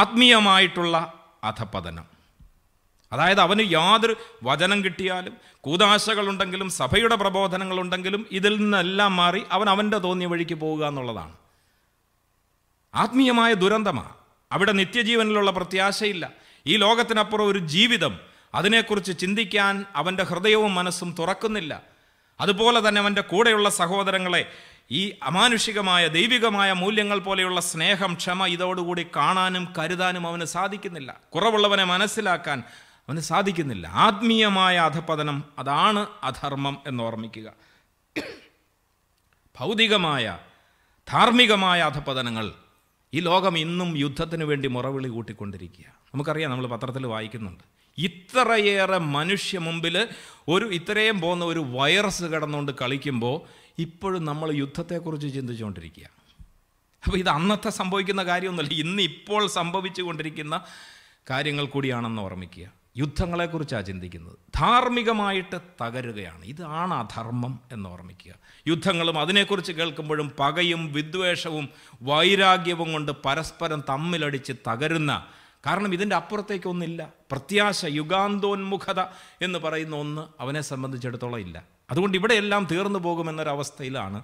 ആത്മീയമായിട്ടുള്ള അധപതനം അതായത് അവന് യാതൊരു വചനം കിട്ടിയാലും കൂതാശകളുണ്ടെങ്കിലും സഭയുടെ പ്രബോധനങ്ങളുണ്ടെങ്കിലും ഇതിൽ നിന്നെല്ലാം മാറി അവൻ അവൻ്റെ തോന്നിയ വഴിക്ക് പോവുക എന്നുള്ളതാണ് ആത്മീയമായ ദുരന്തമാണ് അവിടെ നിത്യജീവനിലുള്ള പ്രത്യാശയില്ല ഈ ലോകത്തിനപ്പുറം ഒരു ജീവിതം അതിനെക്കുറിച്ച് ചിന്തിക്കാൻ അവൻ്റെ ഹൃദയവും മനസ്സും തുറക്കുന്നില്ല അതുപോലെ തന്നെ അവൻ്റെ കൂടെയുള്ള സഹോദരങ്ങളെ ഈ അമാനുഷികമായ ദൈവികമായ മൂല്യങ്ങൾ പോലെയുള്ള സ്നേഹം ക്ഷമ ഇതോടുകൂടി കാണാനും കരുതാനും അവന് സാധിക്കുന്നില്ല കുറവുള്ളവനെ മനസ്സിലാക്കാൻ അവന് സാധിക്കുന്നില്ല ആത്മീയമായ അധപതനം അതാണ് അധർമ്മം എന്ന് ഓർമ്മിക്കുക ഭൗതികമായ ധാർമ്മികമായ അധപതനങ്ങൾ ഈ ലോകം ഇന്നും യുദ്ധത്തിന് വേണ്ടി മുറവിളി കൂട്ടിക്കൊണ്ടിരിക്കുക നമുക്കറിയാം നമ്മൾ പത്രത്തിൽ വായിക്കുന്നുണ്ട് ഇത്രയേറെ മനുഷ്യ മുമ്പിൽ ഒരു ഇത്രയും പോകുന്ന ഒരു വൈറസ് കിടന്നുകൊണ്ട് കളിക്കുമ്പോൾ ഇപ്പോഴും നമ്മൾ യുദ്ധത്തെക്കുറിച്ച് ചിന്തിച്ചുകൊണ്ടിരിക്കുക അപ്പോൾ ഇത് അന്നത്തെ സംഭവിക്കുന്ന കാര്യമൊന്നുമല്ല ഇന്ന് ഇപ്പോൾ സംഭവിച്ചു കൊണ്ടിരിക്കുന്ന കാര്യങ്ങൾ കൂടിയാണെന്ന് ഓർമ്മിക്കുക യുദ്ധങ്ങളെക്കുറിച്ചാണ് ചിന്തിക്കുന്നത് ധാർമ്മികമായിട്ട് തകരുകയാണ് ഇതാണ് അധർമ്മം എന്ന് ഓർമ്മിക്കുക യുദ്ധങ്ങളും അതിനെക്കുറിച്ച് കേൾക്കുമ്പോഴും പകയും വിദ്വേഷവും വൈരാഗ്യവും കൊണ്ട് പരസ്പരം തമ്മിലടിച്ച് തകരുന്ന കാരണം ഇതിൻ്റെ അപ്പുറത്തേക്കൊന്നില്ല പ്രത്യാശ യുഗാന്തോന്മുഖത എന്ന് പറയുന്ന ഒന്ന് അവനെ സംബന്ധിച്ചിടത്തോളം ഇല്ല അതുകൊണ്ട് ഇവിടെയെല്ലാം തീർന്നു പോകുമെന്നൊരവസ്ഥയിലാണ്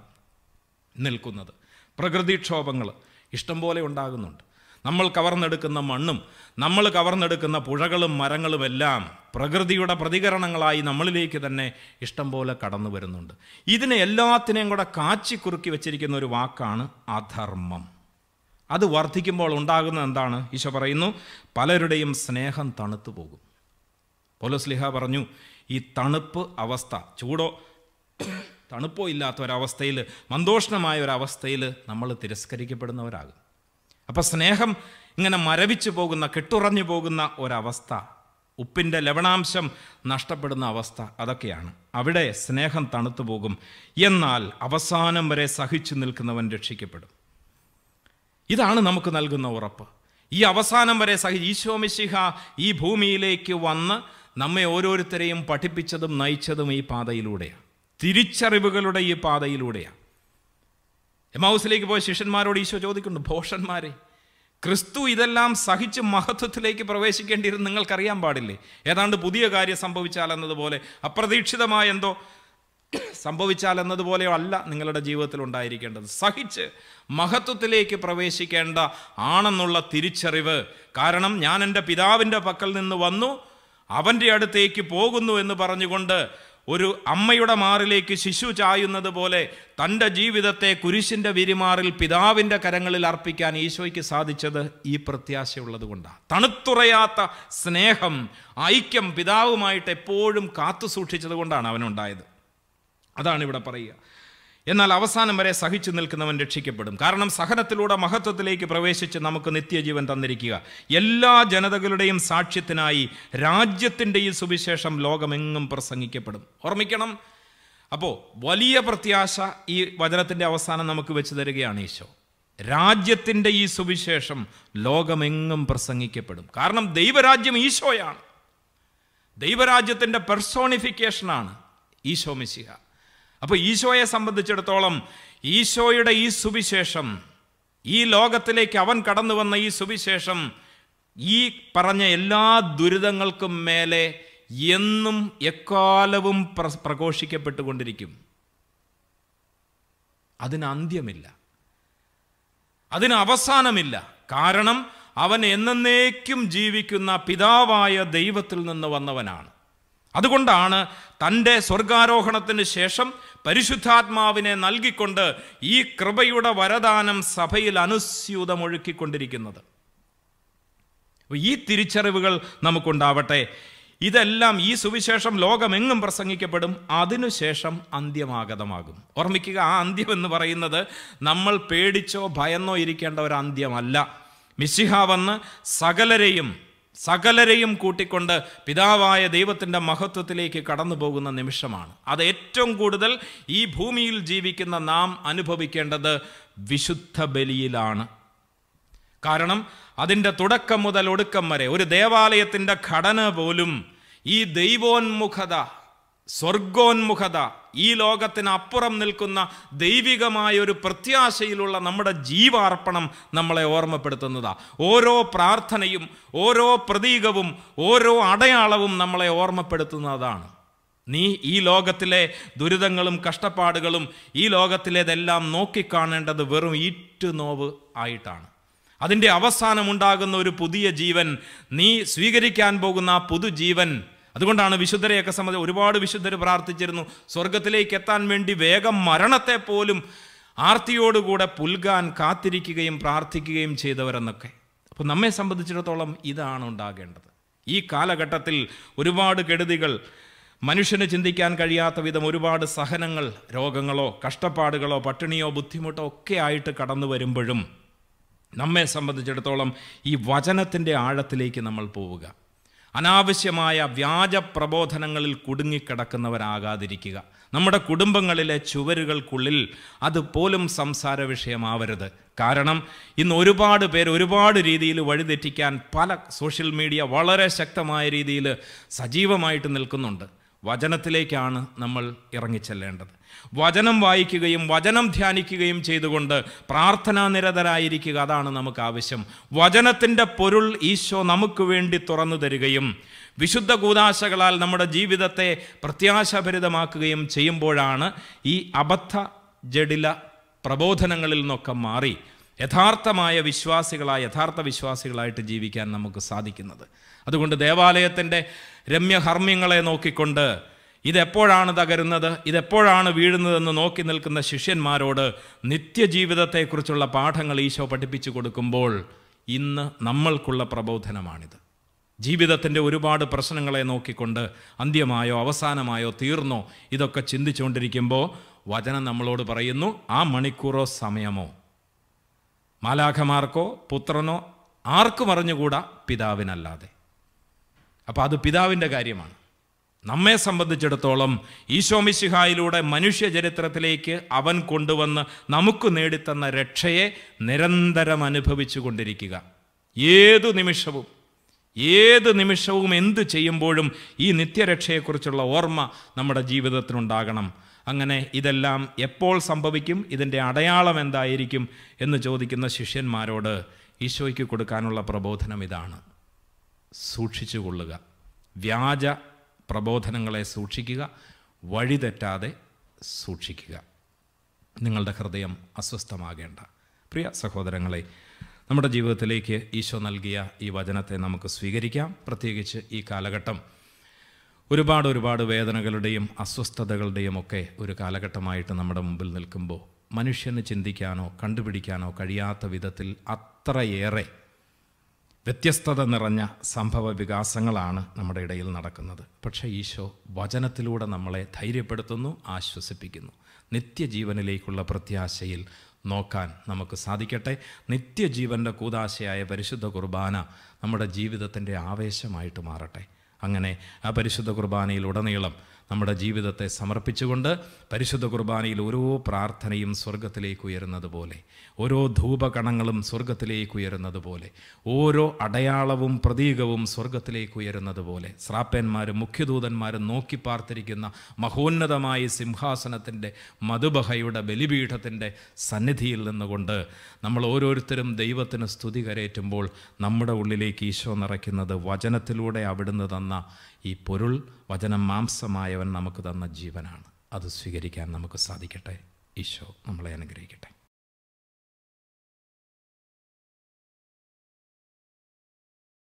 നിൽക്കുന്നത് പ്രകൃതിക്ഷോഭങ്ങൾ ഇഷ്ടംപോലെ ഉണ്ടാകുന്നുണ്ട് നമ്മൾ കവർന്നെടുക്കുന്ന മണ്ണും നമ്മൾ കവർന്നെടുക്കുന്ന പുഴകളും മരങ്ങളുമെല്ലാം പ്രകൃതിയുടെ പ്രതികരണങ്ങളായി നമ്മളിലേക്ക് തന്നെ ഇഷ്ടംപോലെ കടന്നു വരുന്നുണ്ട് ഇതിനെ എല്ലാത്തിനെയും കൂടെ കുറുക്കി വെച്ചിരിക്കുന്ന ഒരു വാക്കാണ് അധർമ്മം അത് വർദ്ധിക്കുമ്പോൾ ഉണ്ടാകുന്ന എന്താണ് ഈശോ പറയുന്നു പലരുടെയും സ്നേഹം തണുത്തു പോകും പോലോസ്ലിഹ പറഞ്ഞു ഈ തണുപ്പ് അവസ്ഥ ചൂടോ തണുപ്പോ ഇല്ലാത്ത ഒരവസ്ഥയിൽ മന്ദോഷണമായ ഒരവസ്ഥയിൽ നമ്മൾ തിരസ്കരിക്കപ്പെടുന്നവരാകും അപ്പം സ്നേഹം ഇങ്ങനെ മരവിച്ചു പോകുന്ന കെട്ടുറഞ്ഞു പോകുന്ന ഒരവസ്ഥ ഉപ്പിൻ്റെ ലവണാംശം നഷ്ടപ്പെടുന്ന അവസ്ഥ അതൊക്കെയാണ് അവിടെ സ്നേഹം തണുത്തു പോകും എന്നാൽ അവസാനം വരെ സഹിച്ചു നിൽക്കുന്നവൻ രക്ഷിക്കപ്പെടും ഇതാണ് നമുക്ക് നൽകുന്ന ഉറപ്പ് ഈ അവസാനം വരെ സഹി ഈശോമിശിഹ ഈ ഭൂമിയിലേക്ക് വന്ന് നമ്മെ ഓരോരുത്തരെയും പഠിപ്പിച്ചതും നയിച്ചതും ഈ പാതയിലൂടെയാണ് തിരിച്ചറിവുകളുടെ ഈ പാതയിലൂടെയാണ് എമൗസിലേക്ക് പോയ ശിഷ്യന്മാരോട് ഈശോ ചോദിക്കുന്നു ഭോഷന്മാരെ ക്രിസ്തു ഇതെല്ലാം സഹിച്ച് മഹത്വത്തിലേക്ക് പ്രവേശിക്കേണ്ടിയിരുന്നു നിങ്ങൾക്കറിയാൻ പാടില്ലേ ഏതാണ്ട് പുതിയ കാര്യം സംഭവിച്ചാൽ എന്നതുപോലെ അപ്രതീക്ഷിതമായ എന്തോ സംഭവിച്ചാൽ എന്നതുപോലെയോ അല്ല നിങ്ങളുടെ ജീവിതത്തിൽ ഉണ്ടായിരിക്കേണ്ടത് സഹിച്ച് മഹത്വത്തിലേക്ക് പ്രവേശിക്കേണ്ട ആണെന്നുള്ള തിരിച്ചറിവ് കാരണം ഞാൻ എൻ്റെ പിതാവിൻ്റെ പക്കൽ നിന്ന് വന്നു അവൻ്റെ അടുത്തേക്ക് പോകുന്നു എന്ന് പറഞ്ഞുകൊണ്ട് ഒരു അമ്മയുടെ മാറിലേക്ക് ശിശു ചായുന്നത് പോലെ തൻ്റെ ജീവിതത്തെ കുരിശിൻ്റെ വിരിമാറിൽ പിതാവിൻ്റെ കരങ്ങളിൽ അർപ്പിക്കാൻ ഈശോയ്ക്ക് സാധിച്ചത് ഈ പ്രത്യാശയുള്ളത് കൊണ്ടാണ് തണുത്തുറയാത്ത സ്നേഹം ഐക്യം പിതാവുമായിട്ട് എപ്പോഴും കാത്തു സൂക്ഷിച്ചത് കൊണ്ടാണ് അവനുണ്ടായത് അതാണ് ഇവിടെ പറയുക എന്നാൽ അവസാനം വരെ സഹിച്ചു നിൽക്കുന്നവൻ രക്ഷിക്കപ്പെടും കാരണം സഹനത്തിലൂടെ മഹത്വത്തിലേക്ക് പ്രവേശിച്ച് നമുക്ക് നിത്യജീവൻ തന്നിരിക്കുക എല്ലാ ജനതകളുടെയും സാക്ഷ്യത്തിനായി രാജ്യത്തിൻ്റെ ഈ സുവിശേഷം ലോകമെങ്ങും പ്രസംഗിക്കപ്പെടും ഓർമ്മിക്കണം അപ്പോൾ വലിയ പ്രത്യാശ ഈ വചനത്തിൻ്റെ അവസാനം നമുക്ക് വെച്ച് തരികയാണ് ഈശോ രാജ്യത്തിൻ്റെ ഈ സുവിശേഷം ലോകമെങ്ങും പ്രസംഗിക്കപ്പെടും കാരണം ദൈവരാജ്യം ഈശോയാണ് ദൈവരാജ്യത്തിൻ്റെ പെർസോണിഫിക്കേഷനാണ് ഈശോ മിശിഹ അപ്പോൾ ഈശോയെ സംബന്ധിച്ചിടത്തോളം ഈശോയുടെ ഈ സുവിശേഷം ഈ ലോകത്തിലേക്ക് അവൻ കടന്നു വന്ന ഈ സുവിശേഷം ഈ പറഞ്ഞ എല്ലാ ദുരിതങ്ങൾക്കും മേലെ എന്നും എക്കാലവും പ്ര പ്രഘോഷിക്കപ്പെട്ടുകൊണ്ടിരിക്കും അതിന് അന്ത്യമില്ല അതിന് അവസാനമില്ല കാരണം അവൻ എന്നേക്കും ജീവിക്കുന്ന പിതാവായ ദൈവത്തിൽ നിന്ന് വന്നവനാണ് അതുകൊണ്ടാണ് തൻ്റെ സ്വർഗാരോഹണത്തിന് ശേഷം പരിശുദ്ധാത്മാവിനെ നൽകിക്കൊണ്ട് ഈ കൃപയുടെ വരദാനം സഭയിൽ അനുസ്യൂതം ഈ തിരിച്ചറിവുകൾ നമുക്കുണ്ടാവട്ടെ ഇതെല്ലാം ഈ സുവിശേഷം ലോകമെങ്ങും പ്രസംഗിക്കപ്പെടും അതിനുശേഷം അന്ത്യമാഗതമാകും ഓർമ്മിക്കുക ആ അന്ത്യം എന്ന് പറയുന്നത് നമ്മൾ പേടിച്ചോ ഭയന്നോ ഇരിക്കേണ്ട ഒരു അന്ത്യമല്ല മിശിഹ വന്ന് സകലരെയും സകലരെയും കൂട്ടിക്കൊണ്ട് പിതാവായ ദൈവത്തിൻ്റെ മഹത്വത്തിലേക്ക് കടന്നു പോകുന്ന നിമിഷമാണ് അത് ഏറ്റവും കൂടുതൽ ഈ ഭൂമിയിൽ ജീവിക്കുന്ന നാം അനുഭവിക്കേണ്ടത് വിശുദ്ധ ബലിയിലാണ് കാരണം അതിൻ്റെ തുടക്കം മുതൽ ഒടുക്കം വരെ ഒരു ദേവാലയത്തിൻ്റെ ഘടന പോലും ഈ ദൈവോന്മുഖത സ്വർഗോന്മുഖത ഈ ലോകത്തിനപ്പുറം നിൽക്കുന്ന ദൈവികമായ ഒരു പ്രത്യാശയിലുള്ള നമ്മുടെ ജീവാർപ്പണം നമ്മളെ ഓർമ്മപ്പെടുത്തുന്നതാ ഓരോ പ്രാർത്ഥനയും ഓരോ പ്രതീകവും ഓരോ അടയാളവും നമ്മളെ ഓർമ്മപ്പെടുത്തുന്നതാണ് നീ ഈ ലോകത്തിലെ ദുരിതങ്ങളും കഷ്ടപ്പാടുകളും ഈ ലോകത്തിലേതെല്ലാം നോക്കിക്കാണേണ്ടത് വെറും ഈറ്റുനോവ് ആയിട്ടാണ് അതിൻ്റെ അവസാനമുണ്ടാകുന്ന ഒരു പുതിയ ജീവൻ നീ സ്വീകരിക്കാൻ പോകുന്ന ആ പുതുജീവൻ അതുകൊണ്ടാണ് വിശുദ്ധരെയൊക്കെ സംബന്ധിച്ച് ഒരുപാട് വിശുദ്ധർ പ്രാർത്ഥിച്ചിരുന്നു സ്വർഗത്തിലേക്ക് എത്താൻ വേണ്ടി വേഗം മരണത്തെ പോലും ആർത്തിയോടുകൂടെ പുൽകാൻ കാത്തിരിക്കുകയും പ്രാർത്ഥിക്കുകയും ചെയ്തവരെന്നൊക്കെ അപ്പോൾ നമ്മെ സംബന്ധിച്ചിടത്തോളം ഇതാണ് ഉണ്ടാകേണ്ടത് ഈ കാലഘട്ടത്തിൽ ഒരുപാട് കെടുതികൾ മനുഷ്യന് ചിന്തിക്കാൻ കഴിയാത്ത വിധം ഒരുപാട് സഹനങ്ങൾ രോഗങ്ങളോ കഷ്ടപ്പാടുകളോ പട്ടിണിയോ ബുദ്ധിമുട്ടോ ഒക്കെ ആയിട്ട് കടന്നു വരുമ്പോഴും നമ്മെ സംബന്ധിച്ചിടത്തോളം ഈ വചനത്തിൻ്റെ ആഴത്തിലേക്ക് നമ്മൾ പോവുക അനാവശ്യമായ വ്യാജ പ്രബോധനങ്ങളിൽ കുടുങ്ങിക്കിടക്കുന്നവരാകാതിരിക്കുക നമ്മുടെ കുടുംബങ്ങളിലെ ചുവരുകൾക്കുള്ളിൽ അതുപോലും സംസാര വിഷയമാവരുത് കാരണം ഇന്ന് ഒരുപാട് പേർ ഒരുപാട് രീതിയിൽ വഴിതെറ്റിക്കാൻ പല സോഷ്യൽ മീഡിയ വളരെ ശക്തമായ രീതിയിൽ സജീവമായിട്ട് നിൽക്കുന്നുണ്ട് വചനത്തിലേക്കാണ് നമ്മൾ ഇറങ്ങിച്ചെല്ലേണ്ടത് വചനം വായിക്കുകയും വചനം ധ്യാനിക്കുകയും ചെയ്തുകൊണ്ട് പ്രാർത്ഥനാ നിരതരായിരിക്കുക അതാണ് നമുക്ക് ആവശ്യം വചനത്തിൻ്റെ പൊരുൾ ഈശോ നമുക്ക് വേണ്ടി തുറന്നു തരികയും വിശുദ്ധ കൂതാശകളാൽ നമ്മുടെ ജീവിതത്തെ പ്രത്യാശഭരിതമാക്കുകയും ചെയ്യുമ്പോഴാണ് ഈ അബദ്ധ ജഡില പ്രബോധനങ്ങളിൽ നിന്നൊക്കെ മാറി യഥാർത്ഥമായ വിശ്വാസികളായ യഥാർത്ഥ വിശ്വാസികളായിട്ട് ജീവിക്കാൻ നമുക്ക് സാധിക്കുന്നത് അതുകൊണ്ട് ദേവാലയത്തിൻ്റെ രമ്യഹർമ്മ്യങ്ങളെ നോക്കിക്കൊണ്ട് ഇതെപ്പോഴാണ് തകരുന്നത് ഇതെപ്പോഴാണ് വീഴുന്നതെന്ന് നോക്കി നിൽക്കുന്ന ശിഷ്യന്മാരോട് നിത്യജീവിതത്തെക്കുറിച്ചുള്ള പാഠങ്ങൾ ഈശോ പഠിപ്പിച്ചു കൊടുക്കുമ്പോൾ ഇന്ന് നമ്മൾക്കുള്ള പ്രബോധനമാണിത് ജീവിതത്തിൻ്റെ ഒരുപാട് പ്രശ്നങ്ങളെ നോക്കിക്കൊണ്ട് അന്ത്യമായോ അവസാനമായോ തീർന്നോ ഇതൊക്കെ ചിന്തിച്ചുകൊണ്ടിരിക്കുമ്പോൾ വചനം നമ്മളോട് പറയുന്നു ആ മണിക്കൂറോ സമയമോ മാലാഖമാർക്കോ പുത്രനോ ആർക്കും അറിഞ്ഞുകൂടാ പിതാവിനല്ലാതെ അപ്പോൾ അത് പിതാവിൻ്റെ കാര്യമാണ് നമ്മെ സംബന്ധിച്ചിടത്തോളം ഈശോമിശിഹായിലൂടെ മനുഷ്യ ചരിത്രത്തിലേക്ക് അവൻ കൊണ്ടുവന്ന് നമുക്ക് നേടിത്തന്ന രക്ഷയെ നിരന്തരം അനുഭവിച്ചു കൊണ്ടിരിക്കുക ഏതു നിമിഷവും ഏത് നിമിഷവും എന്തു ചെയ്യുമ്പോഴും ഈ നിത്യരക്ഷയെക്കുറിച്ചുള്ള ഓർമ്മ നമ്മുടെ ജീവിതത്തിനുണ്ടാകണം അങ്ങനെ ഇതെല്ലാം എപ്പോൾ സംഭവിക്കും ഇതിൻ്റെ അടയാളം എന്തായിരിക്കും എന്ന് ചോദിക്കുന്ന ശിഷ്യന്മാരോട് ഈശോയ്ക്ക് കൊടുക്കാനുള്ള പ്രബോധനം ഇതാണ് സൂക്ഷിച്ചു കൊള്ളുക വ്യാജ പ്രബോധനങ്ങളെ സൂക്ഷിക്കുക വഴിതെറ്റാതെ സൂക്ഷിക്കുക നിങ്ങളുടെ ഹൃദയം അസ്വസ്ഥമാകേണ്ട പ്രിയ സഹോദരങ്ങളെ നമ്മുടെ ജീവിതത്തിലേക്ക് ഈശോ നൽകിയ ഈ വചനത്തെ നമുക്ക് സ്വീകരിക്കാം പ്രത്യേകിച്ച് ഈ കാലഘട്ടം ഒരുപാട് ഒരുപാട് വേദനകളുടെയും അസ്വസ്ഥതകളുടെയും ഒക്കെ ഒരു കാലഘട്ടമായിട്ട് നമ്മുടെ മുമ്പിൽ നിൽക്കുമ്പോൾ മനുഷ്യന് ചിന്തിക്കാനോ കണ്ടുപിടിക്കാനോ കഴിയാത്ത വിധത്തിൽ അത്രയേറെ വ്യത്യസ്തത നിറഞ്ഞ സംഭവ വികാസങ്ങളാണ് നമ്മുടെ ഇടയിൽ നടക്കുന്നത് പക്ഷേ ഈശോ വചനത്തിലൂടെ നമ്മളെ ധൈര്യപ്പെടുത്തുന്നു ആശ്വസിപ്പിക്കുന്നു നിത്യജീവനിലേക്കുള്ള പ്രത്യാശയിൽ നോക്കാൻ നമുക്ക് സാധിക്കട്ടെ നിത്യജീവൻ്റെ കൂതാശയായ പരിശുദ്ധ കുർബാന നമ്മുടെ ജീവിതത്തിൻ്റെ ആവേശമായിട്ട് മാറട്ടെ അങ്ങനെ ആ പരിശുദ്ധ കുർബാനയിൽ ഉടനീളം നമ്മുടെ ജീവിതത്തെ സമർപ്പിച്ചുകൊണ്ട് പരിശുദ്ധ കുർബാനയിൽ ഓരോ പ്രാർത്ഥനയും സ്വർഗത്തിലേക്ക് ഉയരുന്നത് പോലെ ഓരോ ധൂപകണങ്ങളും സ്വർഗത്തിലേക്ക് ഉയരുന്നത് പോലെ ഓരോ അടയാളവും പ്രതീകവും സ്വർഗത്തിലേക്ക് ഉയരുന്നത് പോലെ ശ്രാപ്പന്മാരും മുഖ്യദൂതന്മാരും നോക്കി പാർത്തിരിക്കുന്ന മഹോന്നതമായ സിംഹാസനത്തിൻ്റെ മധുബഹയുടെ ബലിപീഠത്തിൻ്റെ സന്നിധിയിൽ നിന്നുകൊണ്ട് നമ്മൾ ഓരോരുത്തരും ദൈവത്തിന് സ്തുതി കരയറ്റുമ്പോൾ നമ്മുടെ ഉള്ളിലേക്ക് ഈശോ നിറയ്ക്കുന്നത് വചനത്തിലൂടെ അവിടുന്ന് തന്ന ഈ പൊരുൾ വചനം മാംസമായവൻ നമുക്ക് തന്ന ജീവനാണ് അത് സ്വീകരിക്കാൻ നമുക്ക് സാധിക്കട്ടെ ഈശോ നമ്മളെ അനുഗ്രഹിക്കട്ടെ